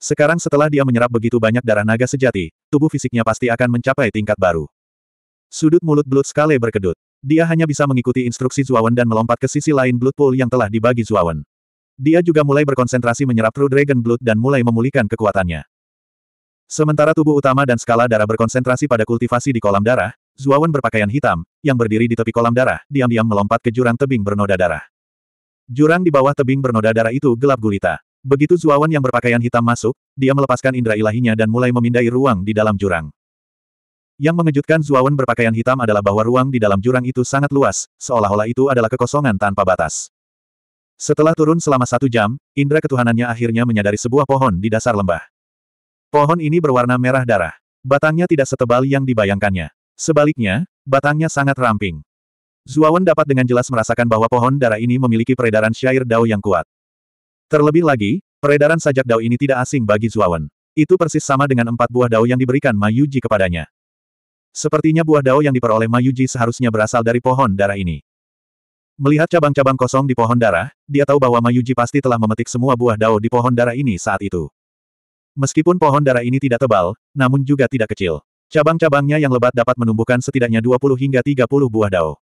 Sekarang setelah dia menyerap begitu banyak darah naga sejati, tubuh fisiknya pasti akan mencapai tingkat baru. Sudut mulut Blood Scale berkedut. Dia hanya bisa mengikuti instruksi Zuawan dan melompat ke sisi lain Blood Pool yang telah dibagi Zuawan. Dia juga mulai berkonsentrasi menyerap True Dragon Blood dan mulai memulihkan kekuatannya. Sementara tubuh utama dan skala darah berkonsentrasi pada kultivasi di kolam darah, Zuawan berpakaian hitam, yang berdiri di tepi kolam darah, diam-diam melompat ke jurang tebing bernoda darah. Jurang di bawah tebing bernoda darah itu gelap gulita. Begitu Zuawan yang berpakaian hitam masuk, dia melepaskan indera ilahinya dan mulai memindai ruang di dalam jurang. Yang mengejutkan Zuawan berpakaian hitam adalah bahwa ruang di dalam jurang itu sangat luas, seolah-olah itu adalah kekosongan tanpa batas. Setelah turun selama satu jam, indera ketuhanannya akhirnya menyadari sebuah pohon di dasar lembah. Pohon ini berwarna merah darah. Batangnya tidak setebal yang dibayangkannya. Sebaliknya, batangnya sangat ramping. Zuawan dapat dengan jelas merasakan bahwa pohon darah ini memiliki peredaran syair dao yang kuat. Terlebih lagi, peredaran sajak dao ini tidak asing bagi Zuawan. Itu persis sama dengan empat buah dao yang diberikan Mayuji kepadanya. Sepertinya buah dao yang diperoleh Mayuji seharusnya berasal dari pohon darah ini. Melihat cabang-cabang kosong di pohon darah, dia tahu bahwa Mayuji pasti telah memetik semua buah dao di pohon darah ini saat itu. Meskipun pohon darah ini tidak tebal, namun juga tidak kecil. Cabang-cabangnya yang lebat dapat menumbuhkan setidaknya 20 hingga 30 buah dao.